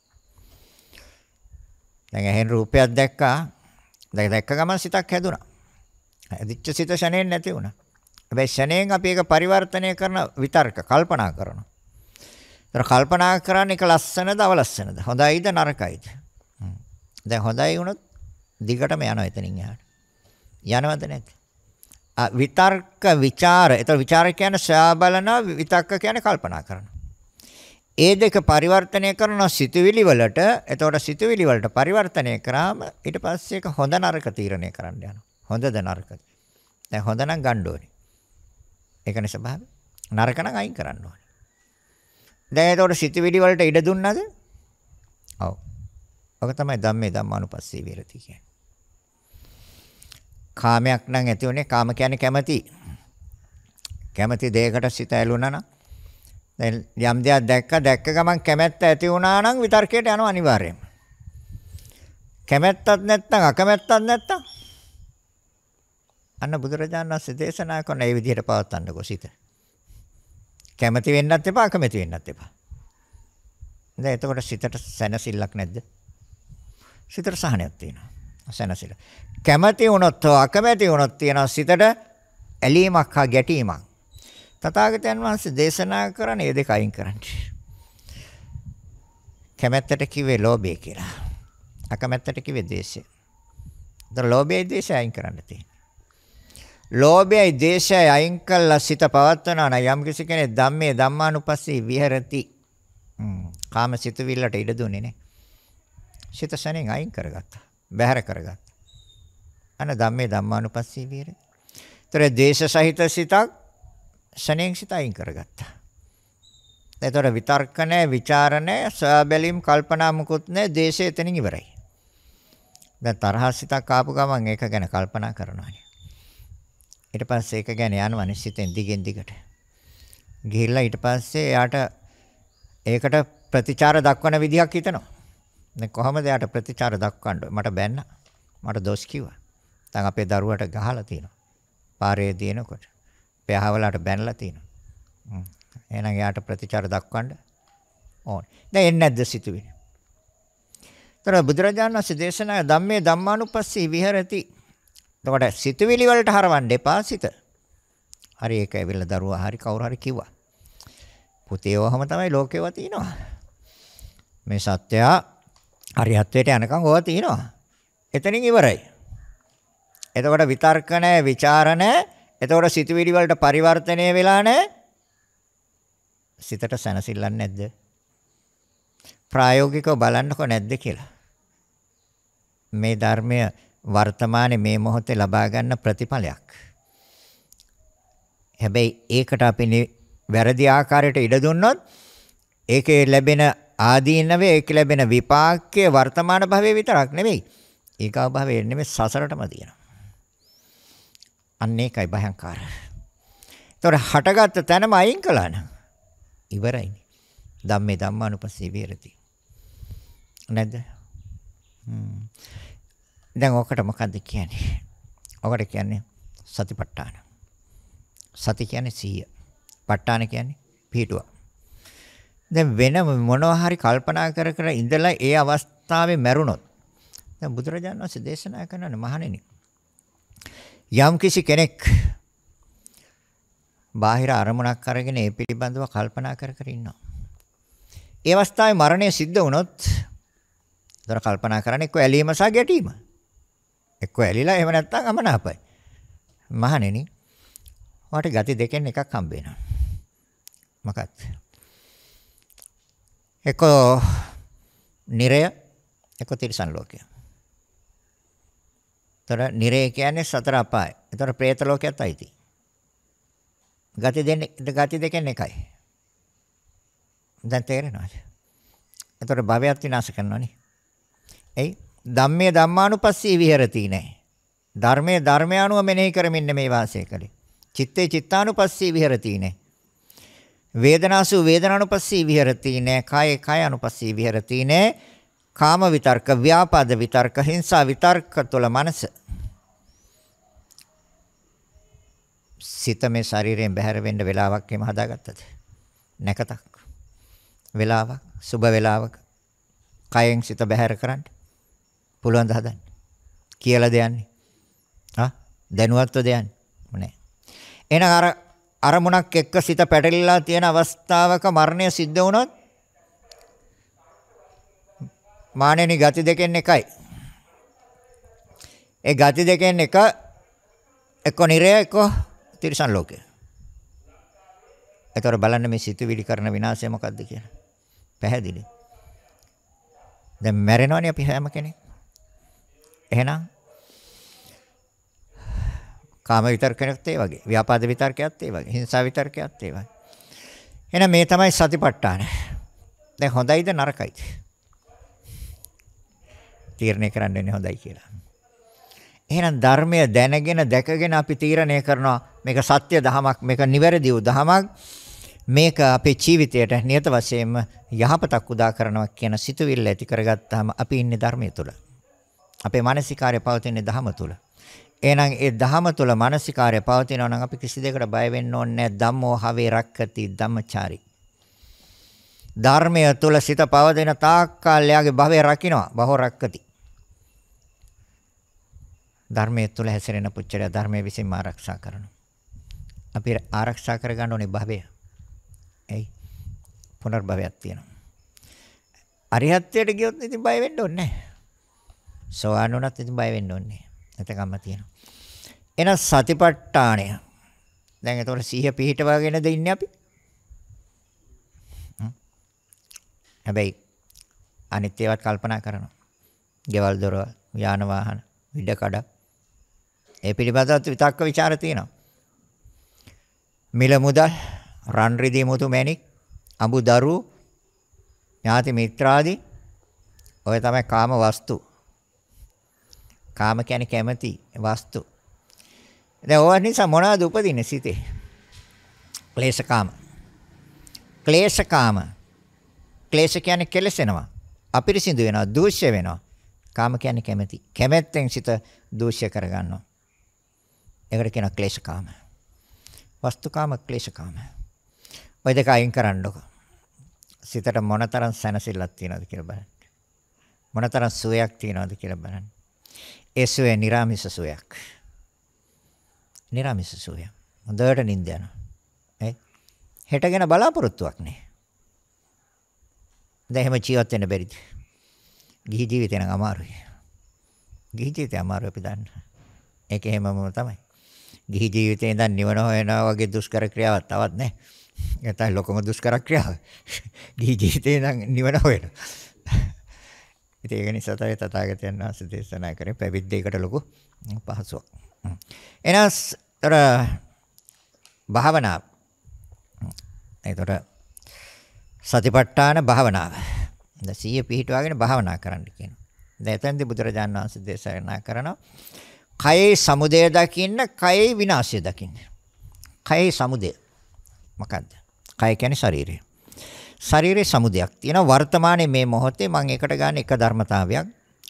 දැන් ඇහෙන් රූපයක් දැක්කා. දැන් දැක්ක ගමන් සිතක් හැදුනා. හැදිච්ච සිත ෂණයෙන් නැති වුණා. හැබැයි ෂණයෙන් අපි ඒක පරිවර්තනය කරන විතර්ක කල්පනා කරනවා. ඒතර කල්පනා කරන්නේ ඒක ලස්සනද අවලස්සනද? හොඳයිද නරකයිද? දැන් හොඳයි වුණොත් දිගටම යනවා එතනින් එහාට. යනවද නැද්ද? විතර්ක ਵਿਚාර. ඒතර ਵਿਚාර කියන්නේ සෑ බලනවා, විතක්ක කියන්නේ කල්පනා කරනවා. ඒ දෙක පරිවර්තනය කරන සිතුවිලි වලට එතකොට සිතුවිලි වලට පරිවර්තනය කරාම ඊට පස්සේ ඒක හොඳ නරක තීරණය කරන්න යනවා. හොඳද නරකද? දැන් හොඳ නම් ගන්න ඕනේ. ඒකනේ ස්වභාවය. නරක නම් අයින් කරන්න ඕනේ. දැන් එතකොට සිතුවිලි වලට ඉඩ දුන්නද? ඔව්. ඔක තමයි ධම්මේ ධම්මානුපස්සී විරති කියන්නේ. කාමයක් නම් ඇති උනේ කාම කියන්නේ කැමැති. කැමැති දෙයකට සිත ඇලුනා නම් දැන් යම් දෙයක් දැක්ක දැක්ක ගමන් කැමැත්ත ඇති වුණා නම් විතර්කයට යනවා අනිවාර්යයෙන්ම. කැමැත්තක් නැත්නම් අකමැත්තක් නැත්නම් අන්න බුදුරජාණන් වහන්සේ දේශනා කරන මේ විදිහට පවත්න්නකො සිත. කැමැති වෙන්නත් එපා අකමැති වෙන්නත් එපා. දැන් එතකොට සිතට සැනසෙල්ලක් නැද්ද? සිතට සහනයක් තියෙනවා. සැනසෙල්ල. කැමැති වුණොත් අකමැති වුණොත් තියෙනවා සිතට ඇලීමක් හා ගැටීමක්. තථාගතයන් වහන්සේ දේශනා කරන්නේ ඒ දෙක අයින් කරන්න. කැමැත්තට කිව්වේ ලෝභය කියලා. අකමැත්තට කිව්වේ ද්වේෂය. ඒතර ලෝභයයි ද්වේෂය අයින් කරන්න තියෙනවා. ලෝභයයි ද්වේෂයයි අයින් කළා සිත පවත්වනවා නම් යම් කිසි කෙනෙක් ධම්මේ ධම්මානුපස්සී විහෙරති. කාම සිතුවිල්ලට ඉඩ දුන්නේ නැහැ. සිත සැනෙන් අයින් කරගත්තා. බැහැර කරගත්තා. අන ධම්මේ ධම්මානුපස්සී විහෙරති. ඒතර ද්වේෂ සහිත සිතක් ශණයෙන් සිත අයින් කරගත්තා. එතකොට විතර්ක නැහැ, ਵਿਚාර නැහැ, සබැලීම් කල්පනා මුකුත් නැහැ, දේශය එතනින් ඉවරයි. දැන් තරහ සිතක් ආපු ගමන් ඒක ගැන කල්පනා කරනවානේ. ඊට පස්සේ ඒක ගැන යනවනේ සිතෙන් දිගින් දිගට. ගිහිල්ලා ඊට පස්සේ එයාට ඒකට ප්‍රතිචාර දක්වන විදිහක් හිතනවා. දැන් කොහමද එයාට ප්‍රතිචාර දක්වන්න මට බැන්න. මට දොස් කිව්වා. දැන් අපේ දරුවට ගහලා තියෙනවා. පාරේ දිනකොට. පැහැවලට බැනලා තියෙනවා. එහෙනම් එයාට ප්‍රතිචාර දක්වන්න ඕනේ. දැන් එන්නේ නැද්ද සිතුවිලි? ତර බුදුරජාණන් වහන්සේ දේශනා ධම්මේ ධම්මානුපස්සී විහෙරති. එතකොට සිතුවිලි වලට හරවන්න එපා සිත. හරි ඒක ඇවිල්ලා දරුවා හරි කවුරු හරි කිව්වා. පුතේව හැම තමයි ලෝකේව තියෙනවා. මේ සත්‍යය හරියත්වයට යනකම් ඕවා තියෙනවා. එතනින් ඉවරයි. එතකොට විතර්ක නැහැ, ਵਿਚාර නැහැ, එතකොට සිතුවිලි වලට පරිවර්තනය වෙලා නැහැ. සිතට සැනසෙල්ලක් නැද්ද? ප්‍රායෝගිකව බලන්නකො නැද්ද කියලා. මේ ධර්මය වර්තමානයේ මේ මොහොතේ ලබා ගන්න ප්‍රතිඵලයක්. හැබැයි ඒකට අපි වැරදි ආකාරයට ඉඩ දුන්නොත් ඒකේ ලැබෙන ආදීනවේ ඒක ලැබෙන විපාකයේ වර්තමාන භවයේ විතරක් නෙවෙයි. ඒකව භවයේ නෙමෙයි සසරටම තියෙනවා. අන්න ඒකයි භයංකාර. ඒතොර හටගත්ත තැනම අයින් කළා නම් ඉවරයිනේ. ධම්මේ ධම්මානුපස්සී විහෙරති. නැද්ද? හ්ම්. දැන් ඔකට මොකද්ද කියන්නේ? ඔකට කියන්නේ සතිපට්ඨාන. සති කියන්නේ සීය. ප ဋ ාණ කියන්නේ පිහිටුව. දැන් වෙන මොනවා හරි කල්පනා කර කර ඉඳලා ඒ අවස්ථාවේ මැරුණොත් දැන් බුදුරජාණන් වහන්සේ දේශනා කරනනේ මහණෙනි යම්කිසි කෙනෙක් බාහිර අරමුණක් අරගෙන ඒ පිළිබඳව කල්පනා කර කර ඉන්නවා. ඒ අවස්ථාවේ මරණය සිද්ධ වුණොත් දොර කල්පනා කරන්නේ එක්ක ඇලීම සහ ගැටීම. එක්ක ඇලිලා එහෙම නැත්නම් අමනාපයි. මහණෙනි වාට ගති දෙකෙන් එකක් හම්බ වෙනවා. මොකක්ද? එක්ක නිරය එක්ක තිරසන් ලෝකය. ඒතර නිරේ කියන්නේ සතර අපාය. ඒතර പ്രേත ලෝකයට අයිති. ගති දෙන්නේ ගති දෙකෙන් එකයි. දැන් තේරෙනවද? ඒතර භවයත් විනාශ කරනවනේ. එයි ධම්මේ ධම්මානුපස්සී විහෙරති නෑ. ධර්මයේ ධර්මය අනුව මෙනෙහි කරමින් මේ වාසය කලේ. චිත්තේ චිත්තානුපස්සී විහෙරති නෑ. වේදනාසු වේදනානුපස්සී විහෙරති නෑ. කායේ කායානුපස්සී විහෙරති නෑ. කාම විතර්ක, ව්‍යාපාද විතර්ක, හිංසා විතර්ක තුළ මනස සිත මේ ශරීරයෙන් බැහැර වෙන්න වෙලාවක් එම හදාගත්තද? නැකතක්. වෙලාවක්, සුබ වෙලාවක. කයෙන් සිත බැහැර කරන්න පුළුවන් ද හදන්න. කියලා දෙන්නේ. හා දැනුවත්ව දෙන්නේ නෑ. එහෙනම් අර අරමුණක් එක්ක සිත පැටලිලා තියෙන අවස්ථාවක මරණය සිද්ධ වුණොත් මානෙනි ගති දෙකෙන් එකයි. ඒ ගති දෙකෙන් එක එක්ක නිරය එක්ක තිරිසන් ලෝකය. ඒතර බලන්න මේ සිතුවිලි කරන විනාශය මොකද්ද කියලා. පැහැදිලි. දැන් මැරෙනවනේ අපි හැම කෙනෙක්. එහෙනම් කාම විතර්කයක්ත් ඒ වගේ, ව්‍යාපාද විතර්කයක්ත් ඒ වගේ, හිංසා විතර්කයක්ත් ඒ වගේ. එහෙනම් මේ තමයි සතිපට්ඨාන. දැන් හොඳයිද නරකයිද? තීරණය කරන්න වෙන්නේ හොඳයි කියලා. එහෙනම් ධර්මය දැනගෙන දැකගෙන අපි තීරණය කරනවා මේක සත්‍ය දහමක් මේක නිවැරදි දහමක් මේක අපේ ජීවිතයට නියත වශයෙන්ම යහපතක් උදා කරනවා කියන සිතුවිල්ල ඇති කරගත්තාම අපි ඉන්නේ ධර්මය තුල. අපේ මානසිකාරය පවතින ධහම තුල. එහෙනම් ඒ ධහම තුල මානසිකාරය පවතිනවා නම් අපි කිසි දෙයකට බය වෙන්න ඕනේ නැහැ. ධම්මෝ හවේ රක්කති ධම්මචාරී. ධර්මය තුල සිත පවතින තාක් කාලයාගේ භවය රකින්නවා බහෝ රක්කති ධර්මයේ තුල හැසිරෙන පුච්චරය ධර්මයේ විසින්ම ආරක්ෂා කරනවා. අපි ආරක්ෂා කරගන්න ඕනේ භවය. එයි පුනර්භවයක් තියෙනවා. අරිහත්ත්වයට ගියොත් ඉතින් බය වෙන්න ඕනේ නැහැ. සෝවාන් වුණත් ඉතින් බය වෙන්න ඕනේ නැහැ. එතකම්ම තියෙනවා. එහෙනම් සතිපට්ඨානය. දැන් ඒතකොට සිහිය පිහිටවාගෙනද ඉන්නේ අපි? හැබැයි අනිත් ඒවාත් කල්පනා කරනවා. ගෙවල් දොරවල්, යාන වාහන, ඉඩ කඩ ඒ පිළිබඳව විතක්ක ਵਿਚාර තියෙනවා. මිල මුදල්, රන් රිදී මුතු මැණික්, අඹු දරු, ඥාති මිත්‍රාදී ඔය තමයි කාම වස්තු. කාම කියන්නේ කැමැති වස්තු. දැන් ඕවා නිසා මොනවද උපදින්නේ සිතේ? ක්ලේශකාම. ක්ලේශකාම. ක්ලේශ කියන්නේ කෙලසෙනවා. අපිරිසිදු වෙනවා, දූෂ්‍ය වෙනවා. කාම කියන්නේ කැමැති. කැමැත්තෙන් සිත දූෂ්‍ය කරගන්නවා. ඒකට කියනවා ක්ලේශකාම. වස්තුකාම ක්ලේශකාම. ওই දෙක අයින් කරන්නකො. සිතට මොනතරම් සැනසෙල්ලක් තියෙනවද කියලා බලන්න. මොනතරම් සුවයක් තියෙනවද කියලා බලන්න. ඒ සුවේ නිර්ාමිස සුවයක්. නිර්ාමිස සුවය. හොඳට නිින්ද යනවා. ඒ හෙටගෙන බලාපොරොත්තුවක් නේ. දැන් එහෙම ජීවත් වෙන්න බැරිද? ගිහි ජීවිතේ නම් අමාරුයි. ගිහි ජීවිතේ අමාරුයි අපි දන්න. ඒක එහෙමම තමයි. ගිහි ජීවිතේ ඉඳන් නිවන හොයනවා වගේ දුෂ්කර ක්‍රියාවක් තවත් නැහැ. ඒ තමයි ලොකම දුෂ්කර ක්‍රියාව. ගිහි ජීවිතේ ඉඳන් නිවන හොයනවා. ඉතින් ඒක නිසා තමයි තථාගතයන් වහන්සේ දේශනා කරේ පැවිද්දේකට ලොකු පහසුවක්. එනස් තොර භාවනාව. ඒතොර සතිපට්ඨාන භාවනාව. දැන් සීය පිහිටුවාගෙන භාවනා කරන්න කියනවා. දැන් එතෙන්දී බුදුරජාණන් වහන්සේ දේශනා කරනවා කයේ සමුදය දකින්න කයේ විනාශය දකින්න. කයේ සමුදය මොකද්ද? කය කියන්නේ ශරීරය. ශරීරේ සමුදයක් තියෙනවා වර්තමානයේ මේ මොහොතේ මම ඒකට ගන්න එක ධර්මතාවයක්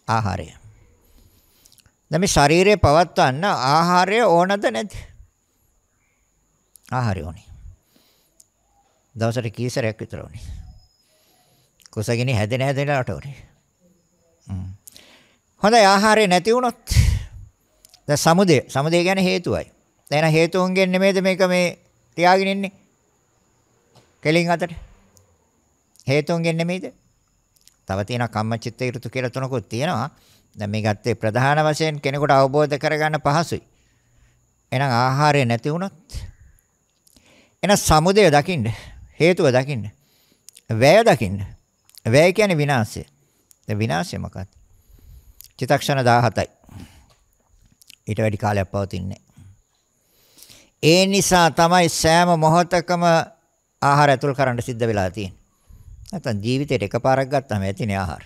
ආහාරය. දැන් මේ ශරීරය පවත්වන්න ආහාරය ඕනද නැද්ද? ආහාරය ඕනේ. දවසට කී සැරයක් විතර ඕනේ. කුසගිනි හැදෙන හැදෙන රට ඕනේ. හොඳයි ආහාරය නැති වුණොත් දැන් සමුදය සමුදය කියන්නේ හේතුවයි. දැන් හේතුන්ගෙන් නෙමෙයිද මේක මේ තියාගෙන ඉන්නේ? කෙලින් අතට. හේතුන්ගෙන් නෙමෙයිද? තව තියෙනවා කම්මචිත්ත ඍතු කියලා තුනකුත් තියෙනවා. දැන් මේ ගත්තේ ප්‍රධාන වශයෙන් කෙනෙකුට අවබෝධ කරගන්න පහසුයි. එහෙනම් ආහාරය නැති වුණොත් එහෙනම් සමුදය දකින්න, හේතුව දකින්න, වැය දකින්න. වැය කියන්නේ විනාශය. දැන් විනාශය මොකක්ද? චිතක්ෂණ 17යි. ඊට වැඩි කාලයක් පවතින්නේ ඒ නිසා තමයි සෑම මොහොතකම ආහාර ඇතුල් කරන්න සිද්ධ වෙලා තියෙන්නේ. නැත්තම් ජීවිතේට එකපාරක් ගත්තම ඇතිනේ ආහාර.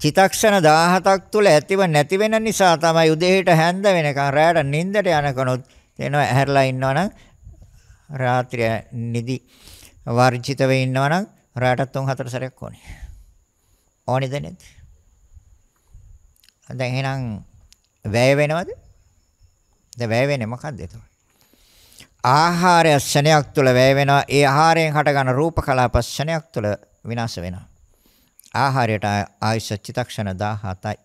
චිතක්ෂණ 17ක් තුල ඇතිව නැති වෙන නිසා තමයි උදේට හැන්ද වෙනකන් රැයට නිින්දට යනකනොත් එනවා ඇහැරලා ඉන්නවනම් රාත්‍රිය නිදි වර්ජිත වෙ ඉන්නවනම් රැයට 3-4 සැරයක් ඕනේ. ඕනේද නැද්ද? දැන් එහෙනම් වැය වෙනවද? දැන් වැය වෙන්නේ මොකද්ද ඒක? ආහාරය ශණයක් තුල වැය වෙනවා. ඒ ආහාරයෙන් හටගන රූප කලාප ශණයක් තුල විනාශ වෙනවා. ආහාරයට ආයුෂ චිතක්ෂණ 17යි.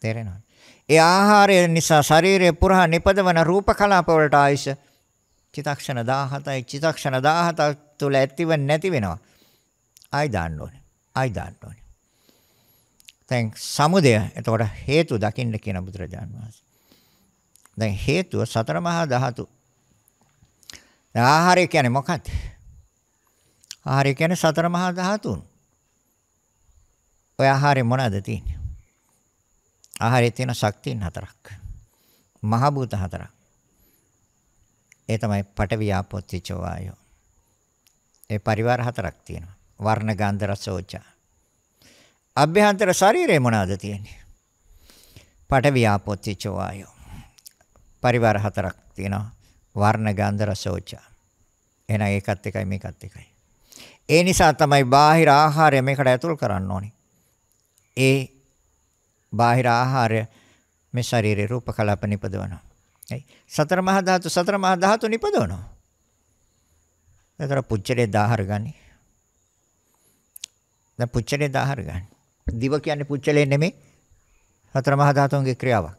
තේරෙනවද? ඒ ආහාරය නිසා ශරීරය පුරා නිපදවන රූප කලාප වලට ආයුෂ චිතක්ෂණ 17යි. චිතක්ෂණ 17 තුල ඇතිව නැති වෙනවා. ආයි දාන්න ඕනේ. ආයි දාන්න ඕනේ. දැන් සමුදය. එතකොට හේතු දකින්න කියන බුදුරජාන් වහන්සේ. දැන් හේතුව සතර මහා ධාතු. දැන් ආහාරය කියන්නේ මොකක්ද? ආහාරය කියන්නේ සතර මහා ධාතුන්. ඔය ආහාරේ මොනවද තියෙන්නේ? ආහාරයේ තියෙන ශක්තියන් හතරක්. මහ භූත හතරක්. ඒ තමයි පඨවි ආපෝත්‍ච වායෝ. ඒ පරිවාර හතරක් තියෙනවා. වර්ණ ගන්ධ රස ඕජා. අභ්‍යන්තර ශරීරේ මොනවාද තියෙන්නේ? පඨවි ආපෝත්‍යච වායෝ. පරිවාර හතරක් තියෙනවා. වර්ණ ගන්ධ රස ඕච. එහෙනම් ඒකත් එකයි මේකත් එකයි. ඒ නිසා තමයි බාහිර ආහාරය මේකට ඇතුල් කරන්න ඕනේ. ඒ බාහිර ආහාරය මේ ශරීරේ රූප කලාප නිපදවනවා. එයි සතර මහා ධාතු සතර මහා ධාතු නිපදවනවා. ඒතර පුච්චලේ 1000 ගන්නේ. දැන් පුච්චලේ 1000 ගන්න. දිව කියන්නේ පුච්චලේ නෙමෙයි. හතර මහා ධාතුන්ගේ ක්‍රියාවක්.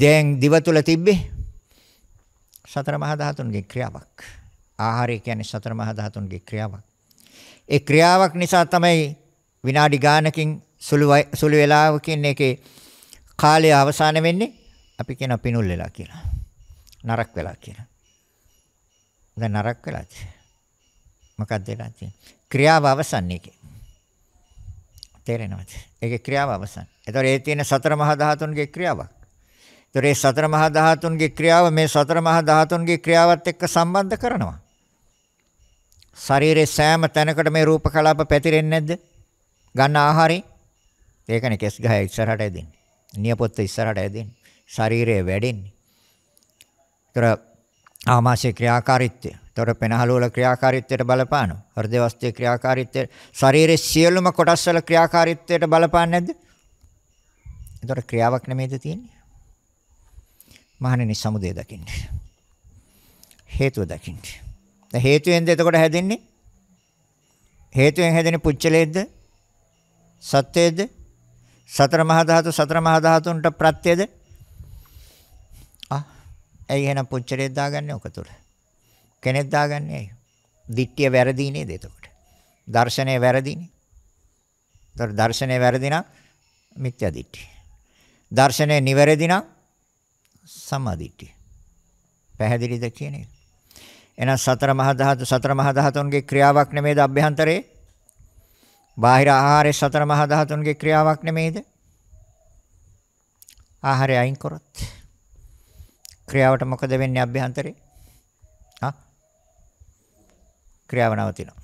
දැන් දිව තුල තිබ්බේ සතර මහා ධාතුන්ගේ ක්‍රියාවක්. ආහාරය කියන්නේ සතර මහා ධාතුන්ගේ ක්‍රියාවක්. ඒ ක්‍රියාවක් නිසා තමයි විනාඩි ගානකින් සුළු සුළු වේලාවකින් ඒකේ කාලය අවසන් වෙන්නේ. අපි කියන පිනුල් වෙලා කියලා. නරක වෙලා කියලා. දැන් නරක වෙලා තියෙන්නේ. මොකක්ද වෙලා තියෙන්නේ? ක්‍රියාව අවසන් එකේ. තේරෙනවද? ඒකේ ක්‍රියාව අවසන්. ඒතකොට ඒ තියෙන සතර මහා ධාතුන්ගේ ක්‍රියාවක්. ඒතකොට මේ සතර මහා ධාතුන්ගේ ක්‍රියාව මේ සතර මහා ධාතුන්ගේ ක්‍රියාවත් එක්ක සම්බන්ධ කරනවා. ශරීරයේ සෑම තැනකට මේ රූප කලාප පැතිරෙන්නේ නැද්ද? ගන්න ආහාරේ. ඒකනේ කෙස් ගහ ඉස්සරහට ඇදෙන්නේ. නියපොත්ත ඉස්සරහට ඇදෙන්නේ. ශරීරය වැඩෙන්නේ. ඒතර ආමාශය ක්‍රියාකාරීත්වය ඒතකොට පෙනහළු වල ක්‍රියාකාරීත්වයට බලපානවා. හෘද වස්තුවේ ක්‍රියාකාරීත්වය ශරීරයේ සියලුම කොටස් වල ක්‍රියාකාරීත්වයට බලපාන්නේ නැද්ද? ඒතකොට ක්‍රියාවක් නෙමෙයිද තියෙන්නේ? මහණෙනි සමුදේ දකින්න. හේතුව දකින්න. දැන් හේතුවෙන්ද එතකොට හැදෙන්නේ? හේතුවෙන් හැදෙන්නේ පුච්චලේද්ද? සත්‍යයේද? සතර මහා ධාතු සතර මහා ධාතුන්ට ප්‍රත්‍යද? ආ, ඇයි එහෙනම් පුච්චලේ දාගන්නේ ඔක තුල? කෙනෙක් දාගන්නේ ඇයි? දිට්ඨිය වැරදි නේද එතකොට? දර්ශනය වැරදිනේ. ඒතර දර්ශනය වැරදි නම් මිත්‍යා දිට්ඨිය. දර්ශනය නිවැරදි නම් සම්මා දිට්ඨිය. පැහැදිලිද කියන එක? එහෙනම් සතර මහා ධාතු සතර මහා ධාතුන්ගේ ක්‍රියාවක් නෙමේද අභ්‍යන්තරේ? බාහිර ආහාරයේ සතර මහා ධාතුන්ගේ ක්‍රියාවක් නෙමේද? ආහාරය අයින් කරොත් ක්‍රියාවට මොකද වෙන්නේ අභ්‍යන්තරේ? ක්‍රියාව නවතිනවා.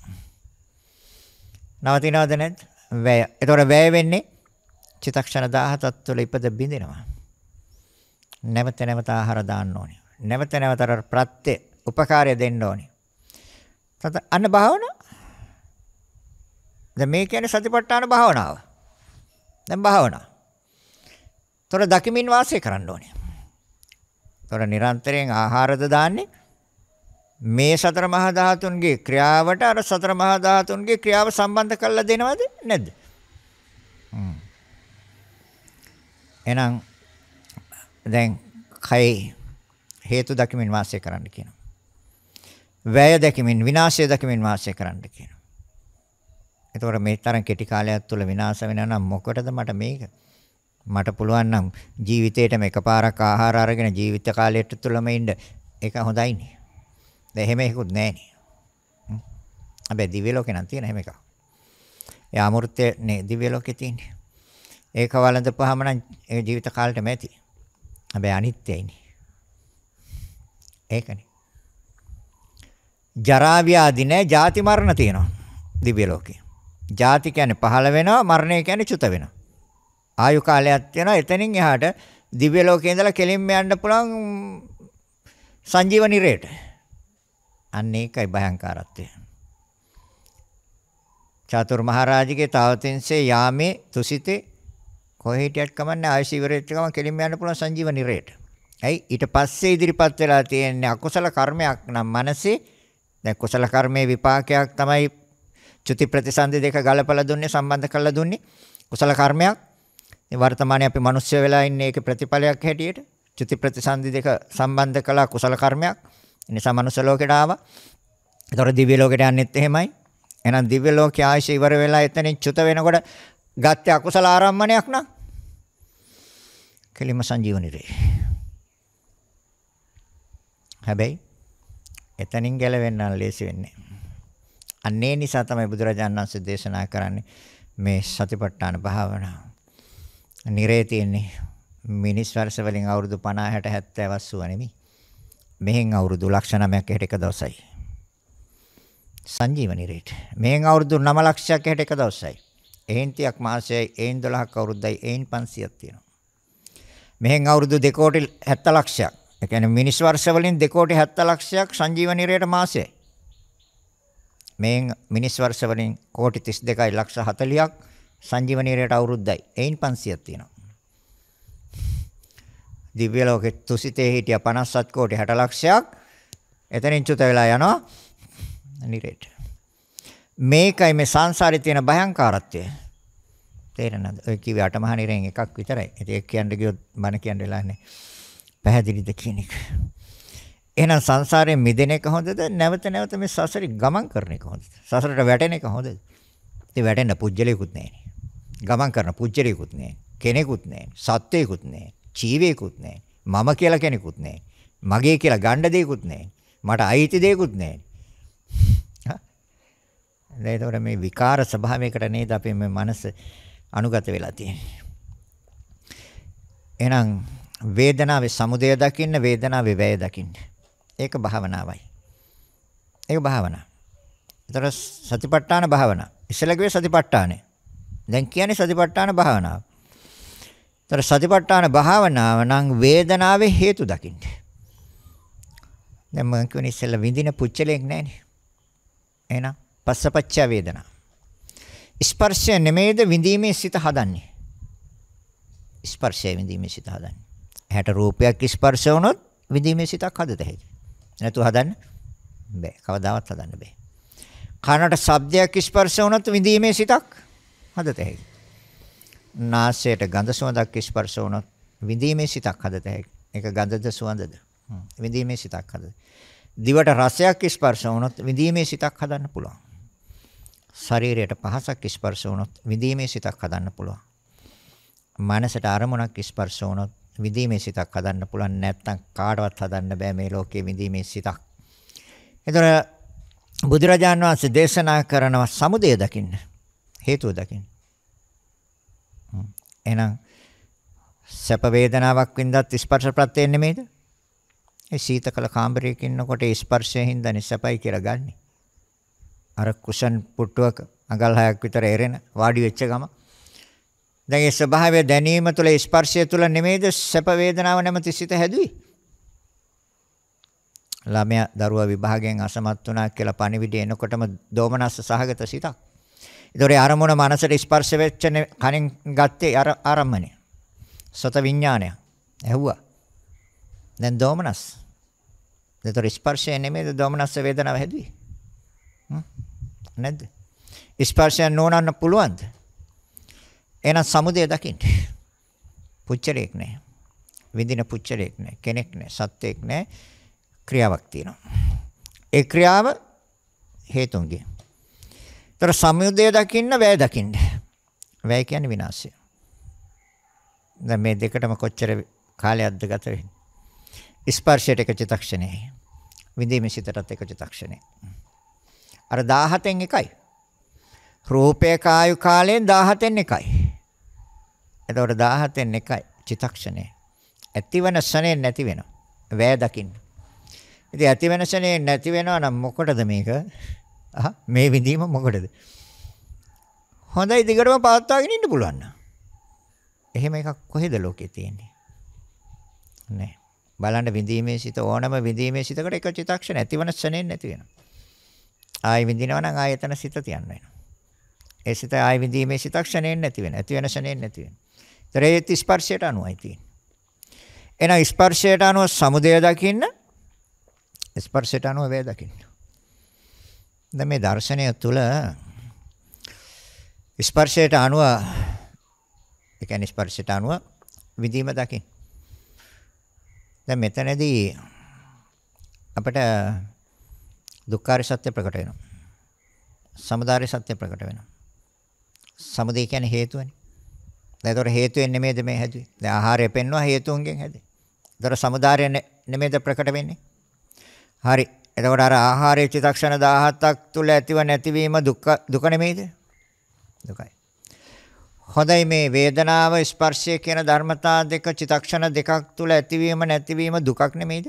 නවතිනවද නැද්ද? වැය. ඒතොර වැය වෙන්නේ චිතක්ෂණ 17ක් තුළ ඉපද බිඳිනවා. නැවත නැවත ආහාර දාන්න ඕනේ. නැවත නැවතර ප්‍රත්‍ය උපකාරය දෙන්න ඕනේ. තත අන්න භාවනාව. දැන් මේ කියන්නේ සතිපට්ඨාන භාවනාව. දැන් භාවනාව. තොර දකිමින් වාසය කරන්න ඕනේ. තොර නිරන්තරයෙන් ආහාරද දාන්නේ මේ සතර මහා ධාතුන්ගේ ක්‍රියාවට අර සතර මහා ධාතුන්ගේ ක්‍රියාව සම්බන්ධ කරලා දෙනවද නැද්ද? හ්ම්. එහෙනම් දැන් කය හේතු දකිමින් වාසය කරන්න කියනවා. වැය දැකිමින් විනාශය දැකිමින් වාසය කරන්න කියනවා. එතකොට මේ තරම් කෙටි කාලයක් තුළ විනාශ වෙනා නම් මොකටද මට මේක? මට පුළුවන් නම් ජීවිතේටම එකපාරක් ආහාර අරගෙන ජීවිත කාලයට තුළම ඉන්න ඒක හොඳයිනේ. දැන් එහෙම එකකුත් නැහනේ. හැබැයි දිව්‍ය ලෝකේ නම් තියෙන හැම එකක්. ඒ අමෘතය නේ දිව්‍ය ලෝකේ තියෙන්නේ. ඒක වළඳපුවාම නම් ඒ ජීවිත කාලෙටම ඇති. හැබැයි අනිත්‍යයිනේ. ඒකනේ. ජරා ව්‍යාධි නැහැ, ජාති මරණ තියෙනවා දිව්‍ය ලෝකේ. ජාති කියන්නේ පහළ වෙනවා, මරණය කියන්නේ චුත වෙනවා. ආයු කාලයක් තියෙනවා. එතනින් එහාට දිව්‍ය ලෝකේ ඉඳලා කෙලින්ම යන්න පුළුවන් සංජීව නිරයට. අන්න ඒකයි භයංකාරත්වය. චාතුරු මහරජගේ තාවතින්සේ යාමේ තුසිතේ කොහේ හිටියත් කමන්නේ ආයෙ ඉවරෙච්ච ගමන් කෙලින්ම යන්න පුළුවන් සංජීව නිරේට. ඇයි ඊට පස්සේ ඉදිරිපත් වෙලා තියෙන්නේ අකුසල කර්මයක් නම් මනසේ දැන් කුසල කර්මයේ විපාකයක් තමයි චුති ප්‍රතිසන්දි දෙක ගලපලා දුන්නේ සම්බන්ධ කරලා දුන්නේ කුසල කර්මයක්. ඉතින් වර්තමානයේ අපි මිනිස්සු වෙලා ඉන්නේ ඒකේ ප්‍රතිඵලයක් හැටියට චුති ප්‍රතිසන්දි දෙක සම්බන්ධ කළා කුසල කර්මයක්. ඒ නිසා මනුස්ස ලෝකෙට ආවා. ඒතොර දිව්‍ය ලෝකෙට යන්නෙත් එහෙමයි. එහෙනම් දිව්‍ය ලෝකයේ ආයශ ඉවර වෙලා එතනින් චුත වෙනකොට ගත්ත අකුසල ආරම්මණයක් නම් කෙලිම සංජීවනිරේ. හැබැයි එතනින් ගැලවෙන්න ලේසි වෙන්නේ. අන්නේ නිසා තමයි බුදුරජාණන් වහන්සේ දේශනා කරන්නේ මේ සතිපට්ඨාන භාවනාව. නිරේ තියෙන්නේ මිනිස් වර්ෂ වලින් අවුරුදු 50 60 70 80 නෙමෙයි. මෙහෙන් අවුරුදු ලක්ෂ 9ක් හැට එක දවසයි. සංජීවනි රේට. මෙහෙන් අවුරුදු 9 ලක්ෂයක් හැට එක දවසයි. එහෙන් 30ක් මාසයයි, එහෙන් 12ක් අවුරුද්දයි, එහෙන් 500ක් තියෙනවා. මෙහෙන් අවුරුදු 2 කෝටි 70 ලක්ෂයක්. ඒ කියන්නේ මිනිස් වර්ෂ වලින් 2 කෝටි 70 ලක්ෂයක් සංජීවනි රේට මාසයයි. මෙහෙන් මිනිස් වර්ෂ වලින් කෝටි 32යි ලක්ෂ 40ක් සංජීවනි රේට අවුරුද්දයි. එහෙන් 500ක් තියෙනවා. දිව්‍ය ලෝකෙ තුසිතේ හිටිය 57 කෝටි 60 ලක්ෂයක් එතනින් චුත වෙලා යනවා නිරේට. මේකයි මේ සංසාරේ තියෙන භයංකාරත්වය. තේරෙනවද? ඔය කිව්වේ අටමහා නිරෙන් එකක් විතරයි. ඉතින් ඒක කියන්න ගියොත් මන කියන්න වෙලා නැහැ. පැහැදිලිද කියන එක. එහෙනම් සංසාරයෙන් මිදෙන එක හොඳද? නැවත නැවත මේ සසරේ ගමන් කරන එක හොඳද? සසරට වැටෙන එක හොඳද? ඉතින් වැටෙන්න පුජ්‍යලයකුත් නැහැ නේ. ගමන් කරන පුජ්‍යලයකුත් නැහැ. කෙනෙකුත් නැහැ. සත්‍යයකුත් නැහැ. ජීවේකුත් නැහැ. මම කියලා කෙනෙකුත් නැහැ. මගේ කියලා ගණ්ඩ දෙයක්කුත් නැහැ. මට අයිති දෙයක්කුත් නැහැ. හා. මේ විකාර ස්වභාවයකට නේද අපේ මේ මනස අනුගත වෙලා තියෙන්නේ. එහෙනම් වේදනාවේ සමුදය දකින්න වේදනාවේ වැය දකින්න. ඒක භාවනාවයි. ඒක භාවනාව. ඒතර සතිපට්ඨාන භාවනාව. ඉස්සෙල්ලා කිව්වේ සතිපට්ඨානේ. දැන් කියන්නේ සතිපට්ඨාන භාවනාව. ඒතර සතිපට්ඨාන භාවනාව නම් වේදනාවේ හේතු දකින්න. දැන් මම කියන්නේ ඉස්සෙල්ලා විඳින පුච්චලයක් නැහැනේ. එහෙනම් පස්සපච්ච වේදනා. ස්පර්ශය නෙමෙයිද විඳීමේ සිත හදන්නේ. ස්පර්ශය විඳීමේ සිත හදන්නේ. ඇහැට රූපයක් ස්පර්ශ වුණොත් විඳීමේ සිතක් හදත හැකියි. නැතු හදන්න බෑ. කවදාවත් හදන්න බෑ. කනට ශබ්දයක් ස්පර්ශ වුණොත් විඳීමේ සිතක් හදත හැකියි. නාසයට ගඳ සුවඳක් ස්පර්ශ වුණොත් විඳීමේ සිතක් හදත හැකියි. ඒක ගඳද සුවඳද? විඳීමේ සිතක් හදද. දිවට රසයක් ස්පර්ශ වුණොත් විඳීමේ සිතක් හදන්න පුළුවන්. ශරීරයට පහසක් ස්පර්ශ වුණොත් විඳීමේ සිතක් හදන්න පුළුවන්. මනසට අරමුණක් ස්පර්ශ වුණොත් විඳීමේ සිතක් හදන්න පුළුවන් නැත්නම් කාටවත් හදන්න බෑ මේ ලෝකයේ විඳීමේ සිතක්. ඒතර බුදුරජාන් වහන්සේ දේශනා කරනවා සමුදය දකින්න හේතුව දකින්න. එහෙනම් සැප වේදනාවක් වින්දත් ස්පර්ශ ප්‍රත්‍යයෙන් නෙමෙයිද? ඒ සීතකල කාමරයක ඉන්නකොට ස්පර්ශයෙන් හින්දානේ සැපයි කියලා ගන්නෙ. අර කුෂන් පුට්ටුවක අඟල් 6ක් විතර එරෙන වාඩි වෙච්ච ගම. දැන් ඒ ස්වභාවය දැනීම තුළ ස්පර්ශය තුළ නෙමෙයිද සැප වේදනාව නැමැති සිත හැදුවේ? ළමයා දරුවා විභාගයෙන් අසමත් වුණා කියලා පණිවිඩය එනකොටම දෝමනස්ස සහගත සිතක්. ඒතොර අරමුණ මනසට ස්පර්ශ වෙච්ච කණෙන් ගත්තේ අර ආරම්මණය. සත විඥානය. ඇහුවා. දැන් දෝමනස්. ඒතොර ස්පර්ශය නෙමෙයිද දෝමනස් වේදනාව හැදුවේ? නැද්ද? ස්පර්ශය නොනන්න පුළුවන්ද? එහෙනම් සමුදය දකින්න. පුච්චරයක් නැහැ. විඳින පුච්චරයක් නැහැ. කෙනෙක් නැහැ. සත්‍යයක් නැහැ. ක්‍රියාවක් තියෙනවා. ඒ ක්‍රියාව හේතුන්ගේ ඒතර සමුදය දකින්න වැය දකින්න. වැය කියන්නේ විනාශය. දැන් මේ දෙකටම කොච්චර කාලයක්ද ගත වෙන්නේ. ස්පර්ශයට එක චිතක්ෂණේ. විඳීමේ සිතටත් එක චිතක්ෂණේ. අර 17න් එකයි. රූපේ කායු කාලයෙන් 17න් එකයි. එතකොට 17න් එකයි චිතක්ෂණේ. ඇතිවන ශනේ නැති වෙනවා. වැය දකින්න. ඉතින් ඇතිවන ශනේ නැති වෙනවා නම් මොකටද මේක? මේ විඳීම මොකටද? හොඳයි දිගටම පවත්වාගෙන ඉන්න පුළුවන් නම්. එහෙම එකක් කොහෙද ලෝකේ තියෙන්නේ? නෑ. බලන්න විඳීමේ සිත ඕනම විඳීමේ සිතකට එක චිතක්ෂණ ඇතිවන ශරණෙන් නැති වෙනවා. ආයි විඳිනවා නම් ආය එතන සිත තියන්න වෙනවා. ඒ සිත ආයි විඳීමේ චිතක්ෂණයෙන් නැති වෙන. ඇති වෙන ශරණෙන් නැති වෙන. තරේත් ස්පර්ශයට අනුවයි තියෙන්නේ. එහෙනම් ස්පර්ශයට අනුව සමුදය දකින්න ස්පර්ශයට අනුව වේ දකින්න. දැන් මේ දර්ශනය තුළ ස්පර්ශයට අනුව ඒ කියන්නේ ස්පර්ශයට අනුව විඳීම දකින්. දැන් මෙතනදී අපිට දුක්ඛාර සත්‍ය ප්‍රකට වෙනවා. සමුදාය සත්‍ය ප්‍රකට වෙනවා. සමුදය කියන්නේ හේතුවනේ. දැන් ඒතර හේතුවෙන් නෙමෙයිද මේ හැදුවේ. දැන් ආහාරය පෙන්වනවා හේතුන්ගෙන් හැදේ. ඒතර සමුදාය නෙමෙයිද ප්‍රකට වෙන්නේ. හරි. එතකොට අර ආහාරයේ චිතක්ෂණ 17ක් තුල ඇතිව නැතිවීම දුක දුක නෙමෙයිද? දුකයි. හොඳයි මේ වේදනාව ස්පර්ශය කියන ධර්මතා දෙක චිතක්ෂණ දෙකක් තුල ඇතිවීම නැතිවීම දුකක් නෙමෙයිද?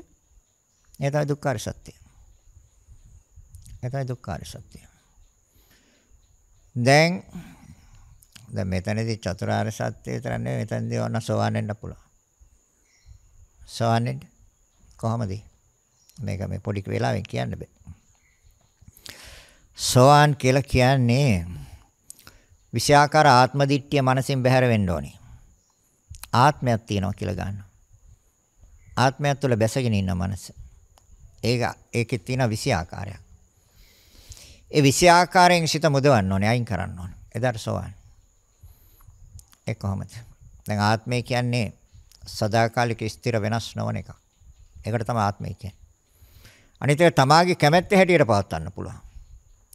ඒ තමයි දුක්ඛාර සත්‍යය. ඒ තමයි දුක්ඛාර සත්‍යය. දැන් දැන් මෙතනදී චතුරාර්ය සත්‍යය විතර නෙවෙයි මෙතනදී ඕන සෝවාන් වෙන්න පුළුවන්. සෝවාන් වෙන්න කොහොමද? මේක මේ පොඩි වෙලාවෙන් කියන්න බෑ. සෝවාන් කියලා කියන්නේ විෂාකාර ආත්ම දිට්ඨිය මනසින් බැහැර වෙන්න ඕනේ. ආත්මයක් තියෙනවා කියලා ගන්න. ආත්මයක් තුළ බැසගෙන ඉන්න මනස. ඒක ඒකේ තියෙන විෂාකාරයක්. ඒ විෂාකාරයෙන් සිත මුදවන්න ඕනේ, අයින් කරන්න ඕනේ. එදාට සෝවාන්. ඒ කොහොමද? දැන් ආත්මය කියන්නේ සදාකාලික ස්ථිර වෙනස් නොවන එකක්. ඒකට තමයි ආත්මය කියන්නේ. අනිත් එක තමාගේ කැමැත්ත හැටියට පවත්වන්න පුළුවන්.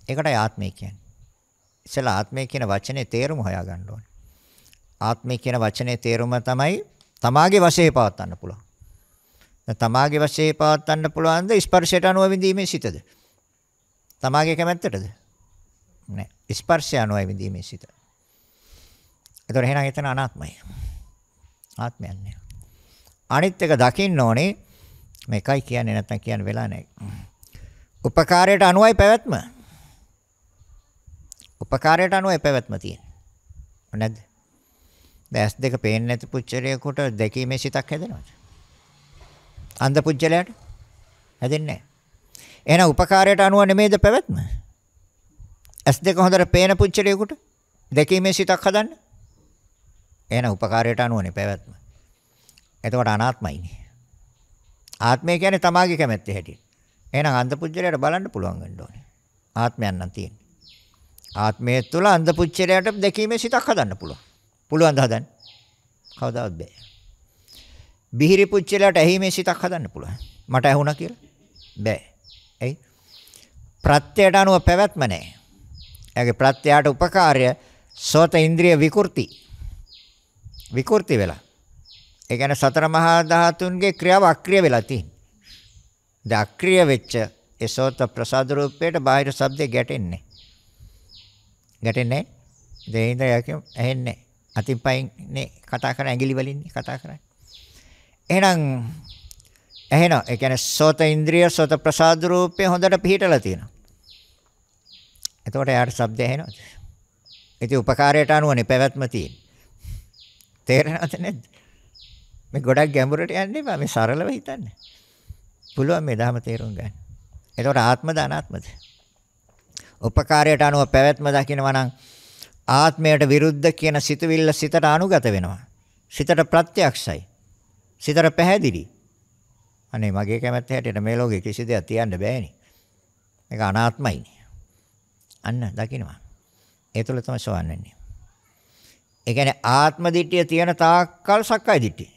ඒකටයි ආත්මය කියන්නේ. ඉතලා ආත්මය කියන වචනේ තේරුම හොයාගන්න ඕනේ. ආත්මය කියන වචනේ තේරුම තමයි තමාගේ වශයේ පවත්වන්න පුළුවන්. දැන් තමාගේ වශයේ පවත්වන්න පුළුවන්ද ස්පර්ශයට අනුව විඳීමේ සිතද? තමාගේ කැමැත්තටද? නෑ. ස්පර්ශය අනුව විඳීමේ සිත. ඒතර එහෙනම් එතන අනාත්මයි. ආත්මයක් නෑ. අනිත් එක දකින්න ඕනේ මේකයි කියන්නේ නැත්නම් කියන්න වෙලා නැහැ. උපකාරයට අනුවයි පැවැත්ම. උපකාරයට අනුවයි පැවැත්ම තියෙන්නේ. නැද්ද? දැස් දෙක පේන්නේ නැති පුච්චලයකට දැකීමේ සිතක් හැදෙනවද? අන්ධ පුච්චලයට හැදෙන්නේ නැහැ. එහෙනම් උපකාරයට අනුව නෙමෙයිද පැවැත්ම? ඇස් දෙක හොඳට පේන පුච්චලයකට දැකීමේ සිතක් හදන්න. එහෙනම් උපකාරයට අනුවනේ පැවැත්ම. එතකොට අනාත්මයිනේ. ආත්මය කියන්නේ තමාගේ කැමැත්ත හැටියට. එහෙනම් අන්ධපුජ්‍යලයට බලන්න පුළුවන් වෙන්න ඕනේ. ආත්මයන් නම් තියෙන්නේ. ආත්මය තුළ අන්ධපුජ්‍යලයට දැකීමේ සිතක් හදන්න පුළුවන්. පුළුවන් ද හදන්න? කවදාවත් බෑ. බිහිරි පුජ්‍යලයට ඇහිමේ සිතක් හදන්න පුළුවන්. මට ඇහුණා කියලා. බෑ. එයි. ප්‍රත්‍යයට අනුව පැවැත්ම නැහැ. ඒගේ ප්‍රත්‍යයට උපකාරය සෝත ඉන්ද්‍රිය විකෘති. විකෘති වෙලා. ඒ කියන්නේ සතර මහා ධාතුන්ගේ ක්‍රියාව අක්‍රිය වෙලා තියෙන්නේ. ද අක්‍රිය වෙච්ච ඒ සෝත ප්‍රසාද රූපයට බාහිර ශබ්දේ ගැටෙන්නේ. ගැටෙන්නේ. දෙයින්ද යකෙම ඇහෙන්නේ. අතින් පයින් නේ කතා කරන ඇඟිලි වලින් කතා කරන්නේ. එහෙනම් ඇහෙනවා. ඒ කියන්නේ සෝත ඉන්ද්‍රිය සෝත ප්‍රසාද රූපේ හොඳට පිහිටලා තියෙනවා. එතකොට එයාට ශබ්ද ඇහෙනවද? ඉතින් උපකාරයට අනුවනේ පැවැත්ම තියෙන්නේ. තේරෙනවද නැද්ද? මේ ගොඩක් ගැඹුරට යන්න එපා. මේ සරලව හිතන්න. පුළුවන් මේ ධර්ම තේරුම් ගන්න. එතකොට ආත්මද අනාත්මද? උපකාරයට අනුව පැවැත්ම දකිනවා නම් ආත්මයට විරුද්ධ කියන සිතුවිල්ල සිතට අනුගත වෙනවා. සිතට ප්‍රත්‍යක්ෂයි. සිතට පැහැදිලි. අනේ මගේ කැමැත්ත හැටියට මේ ලෝකෙ කිසි දෙයක් තියන්න බෑනේ. මේක අනාත්මයිනේ. අන්න දකින්නවා. ඒ තුළ තමයි සෝවන් වෙන්නේ. ඒ කියන්නේ ආත්ම දිට්ඨිය තියෙන තාක්කල් සක්කාය දිට්ඨිය.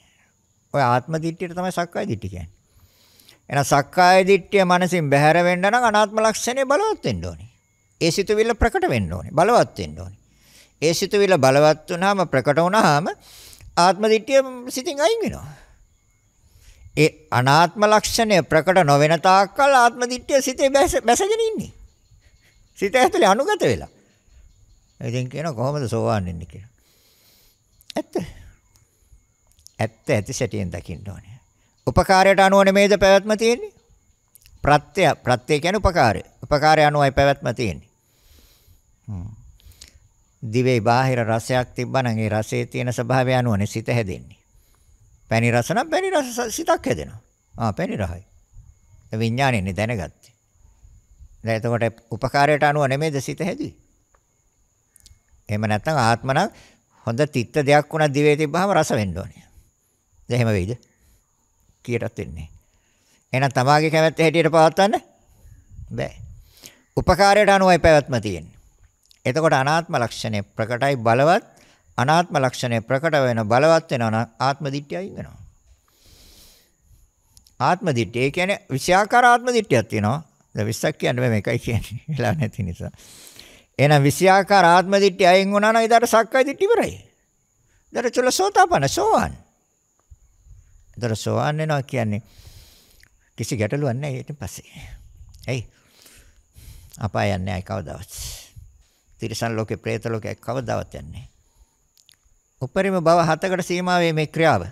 ඔය ආත්ම දිට්ඨියට තමයි සක්කාය දිට්ඨිය කියන්නේ. එහෙනම් සක්කාය දිට්ඨිය මනසින් බැහැර වෙන්න නම් අනාත්ම ලක්ෂණය බලවත් වෙන්න ඕනේ. ඒ සිතුවිල්ල ප්‍රකට වෙන්න ඕනේ. බලවත් වෙන්න ඕනේ. ඒ සිතුවිල්ල බලවත් වුණාම ප්‍රකට වුණාම ආත්ම දිට්ඨිය සිතින් අයින් වෙනවා. ඒ අනාත්ම ලක්ෂණය ප්‍රකට නොවන තාක්කල් ආත්ම දිට්ඨිය සිතේ බැසගෙන ඉන්නේ. සිත ඇතුලේ අනුගත වෙලා. ඉතින් කියන කොහොමද සෝවාන් වෙන්නේ කියලා. ඇත්ත. ඇත්ත ඇති සැටියෙන් දකින්න ඕනේ. උපකාරයට අනුව නෙමේද පැවැත්ම තියෙන්නේ? ප්‍රත්‍ය ප්‍රත්‍ය කියන්නේ උපකාරය. උපකාරය අනුවයි පැවැත්ම තියෙන්නේ. හ්ම්. දිවේ බාහිර රසයක් තිබ්බනම් ඒ රසයේ තියෙන ස්වභාවය අනුවනේ සිත හැදෙන්නේ. පැණි රස නම් පැණි රස සිතක් හැදෙනවා. ආ පැණි රහයි. විඥාණයනේ දැනගත්තේ. දැන් එතකොට උපකාරයට අනුව නෙමේද සිත හැදුවේ? එහෙම නැත්නම් ආත්මනම් හොඳ තිත්ත දෙයක් වුණා දිවේ තිබ්බහම රස වෙන්න ඕනේ. දැන් එහෙම වෙයිද? කීයටත් වෙන්නේ. එහෙනම් තමාගේ කැමැත්ත හැටියට පවත්වන්න බෑ. උපකාරයට අනුවයි පැවැත්ම තියෙන්නේ. එතකොට අනාත්ම ලක්ෂණය ප්‍රකටයි බලවත් අනාත්ම ලක්ෂණය ප්‍රකට වෙන බලවත් වෙනවා නම් ආත්ම දිට්ඨියයි වෙනවා. ආත්ම දිට්ඨිය. ඒ කියන්නේ විෂයාකාර ආත්ම දිට්ඨියක් තියෙනවා. දැන් 20ක් කියන්න බෑ මේකයි කියන්නේ. [LAUGHS] වෙලා නැති නිසා. එහෙනම් විෂයාකාර ආත්ම දිට්ඨිය අයින් වුණා නම් ඊට සක්කාය දිට්ඨිය ඉවරයි. ඊට චුලසෝතාපන සෝවන්. ඒතර සෝවාන් වෙනවා කියන්නේ කිසි ගැටලුවක් නැහැ ඊට පස්සේ. එයි. අපාය යන්නේ නැහැ කවදාවත්. තිරිසන් ලෝකේ, പ്രേත ලෝකේ කවදාවත් යන්නේ නැහැ. උපරිම භව හතකට සීමා වේ මේ ක්‍රියාව.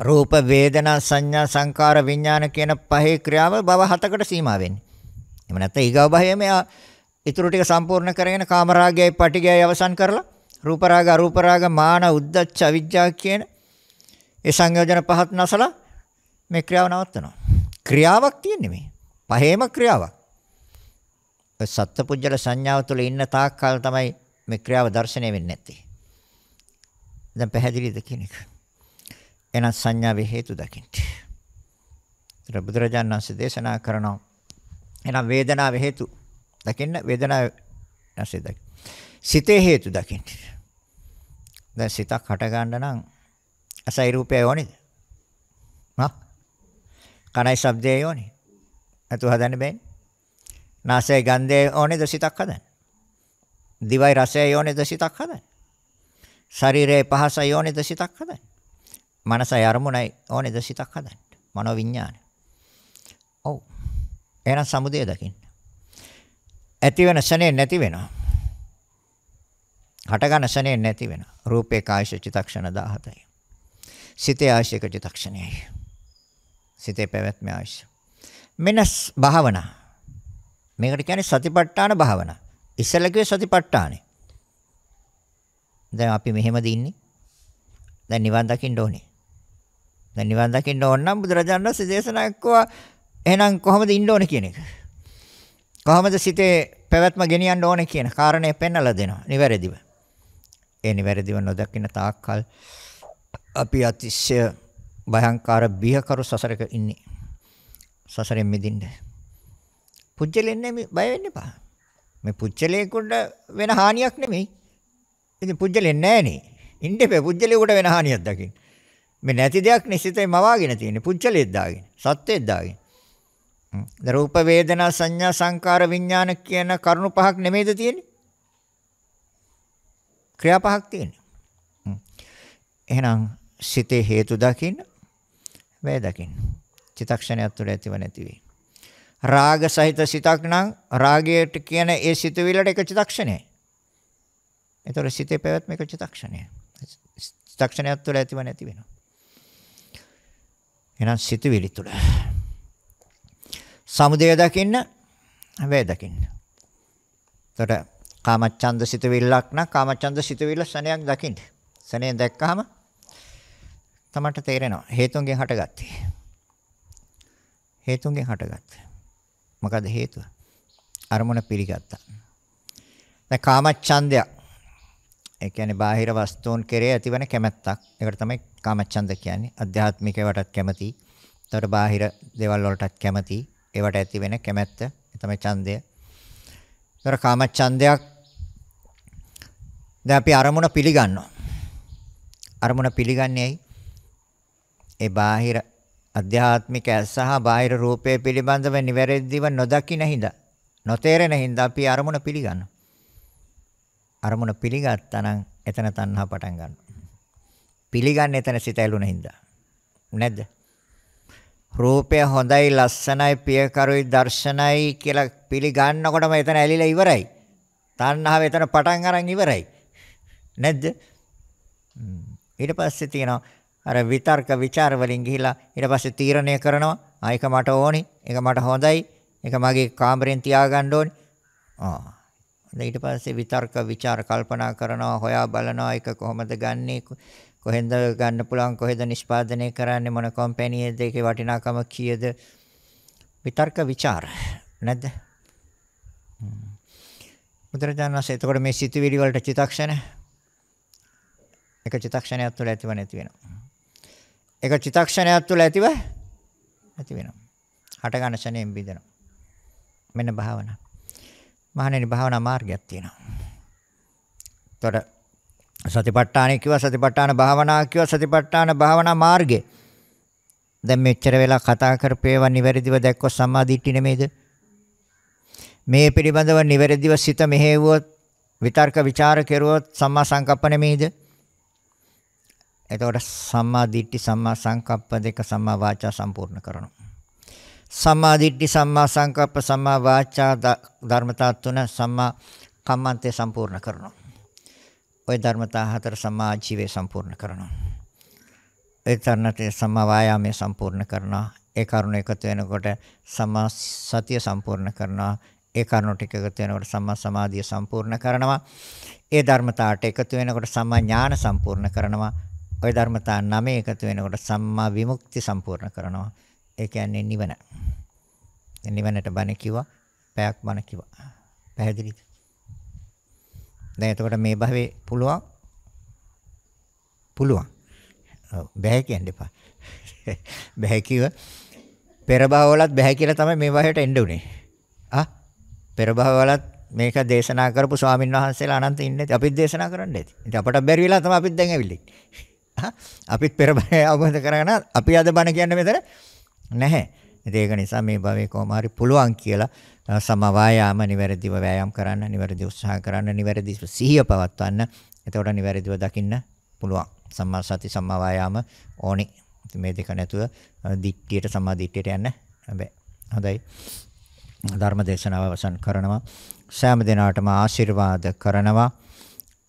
රූප, වේදනා, සංඥා, සංකාර, විඥාන කියන පහේ ක්‍රියාව භව හතකට සීමා වෙන්නේ. එහෙම නැත්නම් ඊගව භවයේ මෙයා ඊටු ටික සම්පූර්ණ කරගෙන කාමරාගයයි, පටිගයයි අවසන් කරලා රූප රාග, අරූප රාග, මාන, උද්දච්ච, අවිජ්ජා කියන ඒ සංයෝජන පහත් නසලා මේ ක්‍රියාව නවත්තනවා. ක්‍රියාවක් තියෙන්නේ මේ. පහේම ක්‍රියාවක්. සත්පුජ්‍යල සංඥාව තුළ ඉන්න තාක් කාල තමයි මේ ක්‍රියාව දැర్శණය වෙන්නේ නැත්තේ. දැන් පැහැදිලිද කියන එක? එහෙනම් සංඥාවේ හේතු දකින්න. බුදුරජාණන් වහන්සේ දේශනා කරනවා. එහෙනම් වේදනාවේ හේතු දකින්න වේදනාව නැසෙයි දකින්න. සිතේ හේතු දකින්න. දැන් සිතක් හට ගන්න නම් අසයි රූපය ඕනේද? හා? කනයි ශබ්දය ඕනේ. අතු හදන්න බෑනේ. නාසය ගන්ධය ඕනේද සිතක් හදන්න? දිවයි රසය ඕනේද සිතක් හදන්න? ශරීරයේ පහසය ඕනේද සිතක් හදන්න? මනසයි අරමුණයි ඕනේද සිතක් හදන්න? මනෝ විඥාන. ඔව්. එහෙනම් සමුදය දකින්න. ඇති වෙන ශනේ නැති වෙනවා. හට ගන්න ශනේ නැති වෙනවා. රූපේ කායශ චිතක්ෂණ 17යි. සිතේ ආශයක චිතක්ෂණයයි. සිතේ පැවැත්ම ආශය. මෙනස් භාවනා. මේකට කියන්නේ සතිපට්ඨාන භාවනා. ඉස්සෙල්ලා කිව්වේ සතිපට්ඨානේ. දැන් අපි මෙහෙමද ඉන්නේ? දැන් නිවන් දකින්න ඕනේ. දැන් නිවන් දකින්න ඕන නම් බුදුරජාණන් වහන්සේ දේශනා කළා එහෙනම් කොහොමද ඉන්න ඕනේ කියන එක. කොහොමද සිතේ පැවැත්ම ගෙනියන්න ඕනේ කියන කාරණය පෙන්වලා දෙනවා. නිවැරදිව. ඒ නිවැරදිව නොදකින්න තාක්කල් අපි අතිශය භයංකාර බියකරු සසරක ඉන්නේ. සසරෙන් මිදින්න. පුජ්‍යලෙන් නෙමෙයි බය වෙන්න එපා. මේ පුජ්‍යලේකට වෙන හානියක් නෙමෙයි. ඉතින් පුජ්‍යලෙන් නැහනේ. ඉන්නේ පුජ්‍යලේකට වෙන හානියක් දකින්න. මේ නැති දෙයක් නිසිතේ මවාගෙන තියෙන පුජ්‍යලෙත් දාගෙන සත්‍යෙත් දාගෙන. රූප වේදනා සංඥා සංකාර විඥාන කියන කරුණු පහක් නෙමෙයිද තියෙන්නේ? ක්‍රියා පහක් තියෙන්නේ. එහෙනම් සිතේ හේතු දකින්න වැය දකින්න. චිතක්ෂණයක් තුළ ඇතිව නැති වෙයි. රාග සහිත සිතක් නම් රාගයට කියන ඒ සිතවිල්ලට එක චිතක්ෂණයයි. ඒතර සිතේ පැවැත්ම එක චිතක්ෂණයයි. චිතක්ෂණයක් තුළ ඇතිව නැති වෙනවා. එහෙනම් සිතවිලි තුළ සමුදය දකින්න වැය දකින්න. එතකොට කාමච්ඡන්ද සිතවිල්ලක් නම් කාමච්ඡන්ද සිතවිල්ල සනයක් දකින්න. සනයෙන් දැක්කහම තමට තේරෙනවා හේතුන්ගෙන් හටගත්තේ. හේතුන්ගෙන් හටගත්තා. මොකද හේතුව? අරමුණ පිළිගත්තා. දැන් කාමච්ඡන්දය. ඒ කියන්නේ බාහිර වස්තුන් කෙරේ ඇතිවන කැමැත්තක්. ඒකට තමයි කාමච්ඡන්ද කියන්නේ. අධ්‍යාත්මිකවටත් කැමති. ඒතකොට බාහිර දේවල් වලටත් කැමති. ඒවට ඇතිවෙන කැමැත්ත. ඒ තමයි ඡන්දය. ඒතර කාමච්ඡන්දයක් දැන් අපි අරමුණ පිළිගන්නවා. අරමුණ පිළිගන්නේ ඇයි? ඒ බාහිර අධ්‍යාත්මික ඇස සහ බාහිර රූපය පිළිබඳව නිවැරදිව නොදකින හින්දා නොතේරෙන හින්දා අපි අරමුණ පිළිගන්නවා. අරමුණ පිළිගත්තා නම් එතන තණ්හා පටන් ගන්නවා. පිළිගන්නේ එතන සිත ඇලුන හින්දා. නැද්ද? රූපය හොඳයි ලස්සනයි පියකරුයි දර්ශනයි කියලා පිළිගන්නකොටම එතන ඇලිලා ඉවරයි. තණ්හාව එතන පටන් අරන් ඉවරයි. නැද්ද? ඊට පස්සේ තියෙනවා අර විතර්ක ਵਿਚාර වලින් ගිහිලා ඊට පස්සේ තීරණය කරනවා ආ ඒක මට ඕනි ඒක මට හොඳයි ඒක මගේ කාමරෙන් තියාගන්න ඕනි ආ ඊට පස්සේ විතර්ක ਵਿਚාර කල්පනා කරනවා හොයා බලනවා ඒක කොහොමද ගන්නෙ කොහෙන්ද ගන්න පුළුවන් කොහෙද නිෂ්පාදනය කරන්නේ මොන කම්පැනියේද ඒකේ වටිනාකම කීයද විතර්ක ਵਿਚාර නැද්ද බුදුරජාණන් වහන්සේ එතකොට මේ සිතුවිලි වලට චිතක්ෂණ එක චිතක්ෂණයක් තුළ ඇතිව නැති වෙනවා ඒක චිතක්ෂණයක් තුළ ඇතිව ඇති වෙනවා. හට ගන්න ශණයෙන් බිඳෙනවා. මෙන්න භාවනා. මහණෙනි භාවනා මාර්ගයක් තියෙනවා. ඒතොර සතිපට්ඨාන කිව්වා සතිපට්ඨාන භාවනා කිව්වා සතිපට්ඨාන භාවනා මාර්ගේ. දැන් මෙච්චර වෙලා කතා කරපේවා නිවැරදිව දැක්කොත් සම්මාදිට්ඨි නෙමෙයිද? මේ පිළිබඳව නිවැරදිව සිත මෙහෙවුවොත් විතර්ක ਵਿਚාර කෙරුවොත් සම්මා සංකප්ප නෙමෙයිද? එතකොට සම්මා දිට්ඨි සම්මා සංකප්ප දෙක සම්මා වාචා සම්පූර්ණ කරනවා. සම්මා දිට්ඨි සම්මා සංකප්ප සම්මා වාචා ධර්මතා තුන සම්මා කම්මන්තේ සම්පූර්ණ කරනවා. ওই ධර්මතා හතර සම්මා ආජීවයේ සම්පූර්ණ කරනවා. ඒ තරණතේ සම්මා වායාමයේ සම්පූර්ණ කරනවා. ඒ කරුණ එකතු වෙනකොට සම්මා සතිය සම්පූර්ණ කරනවා. ඒ කරුණු ටික එකතු වෙනකොට සම්මා සමාධිය සම්පූර්ණ කරනවා. ඒ ධර්මතාවට එකතු වෙනකොට සම්මා ඥාන සම්පූර්ණ කරනවා. ওই ධර්මතා 9 එකතු වෙනකොට සම්මා විමුක්ති සම්පූර්ණ කරනවා. ඒ කියන්නේ නිවන. නිවනට බණ කිව්වා, පැයක් බණ කිව්වා. පැහැදිලිද? දැන් එතකොට මේ භවයේ පුළුවන් පුළුවන්. ඔව් බෑ කියන්න එපා. [LAUGHS] බෑ කිව්ව පෙර භවවලත් බෑ කියලා තමයි මේ භවයට එන්න උනේ. ආ පෙර භවවලත් මේක දේශනා කරපු ස්වාමින් වහන්සේලා අනන්ත ඉන්නේ. අපිත් දේශනා කරන්න ඇති. ඉතින් අපට බැරි වෙලා තමයි අපිත් දැන් ඇවිල්ලා ඉන්නේ. අපිත් පෙර බණ අවබෝධ කරගෙන අපි අද බණ කියන්නේ මෙතන නැහැ. ඉතින් ඒක නිසා මේ භවයේ කොහොම හරි පුළුවන් කියලා සම වායාම නිවැරදිව වෑයම් කරන්න, නිවැරදි උත්සාහ කරන්න, නිවැරදි සිහිය පවත්වන්න. එතකොට නිවැරදිව දකින්න පුළුවන්. සම්මා සති සම්මා වායාම ඕනි. මේ දෙක නැතුව දිට්ඨියට සම්මා දිට්ඨියට යන්න බෑ. හොඳයි. ධර්ම දේශනාව අවසන් කරනවා. සෑම දිනාටම ආශිර්වාද කරනවා.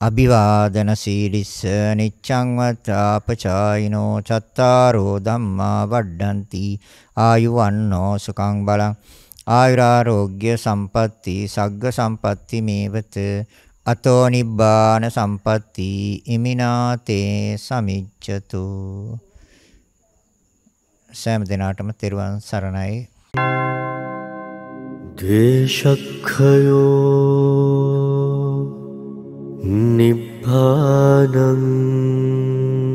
අභිවාදන සීලිස්ස නිච්ඡං වත්‍රාපචායිනෝ චත්තාරෝ ධම්මා වඩ්ඩಂತಿ ආයුවන්නෝ සුඛං බලං ආයුරාෝග්‍ය සම්පatti සග්ග සම්පatti මේවත අතෝ නිබ්බාන සම්පatti ඉමිනාතේ සමිච්ඡතු සෑම දිනාටම තෙරුවන් සරණයි දේශක්ඛයෝ निभ्धानं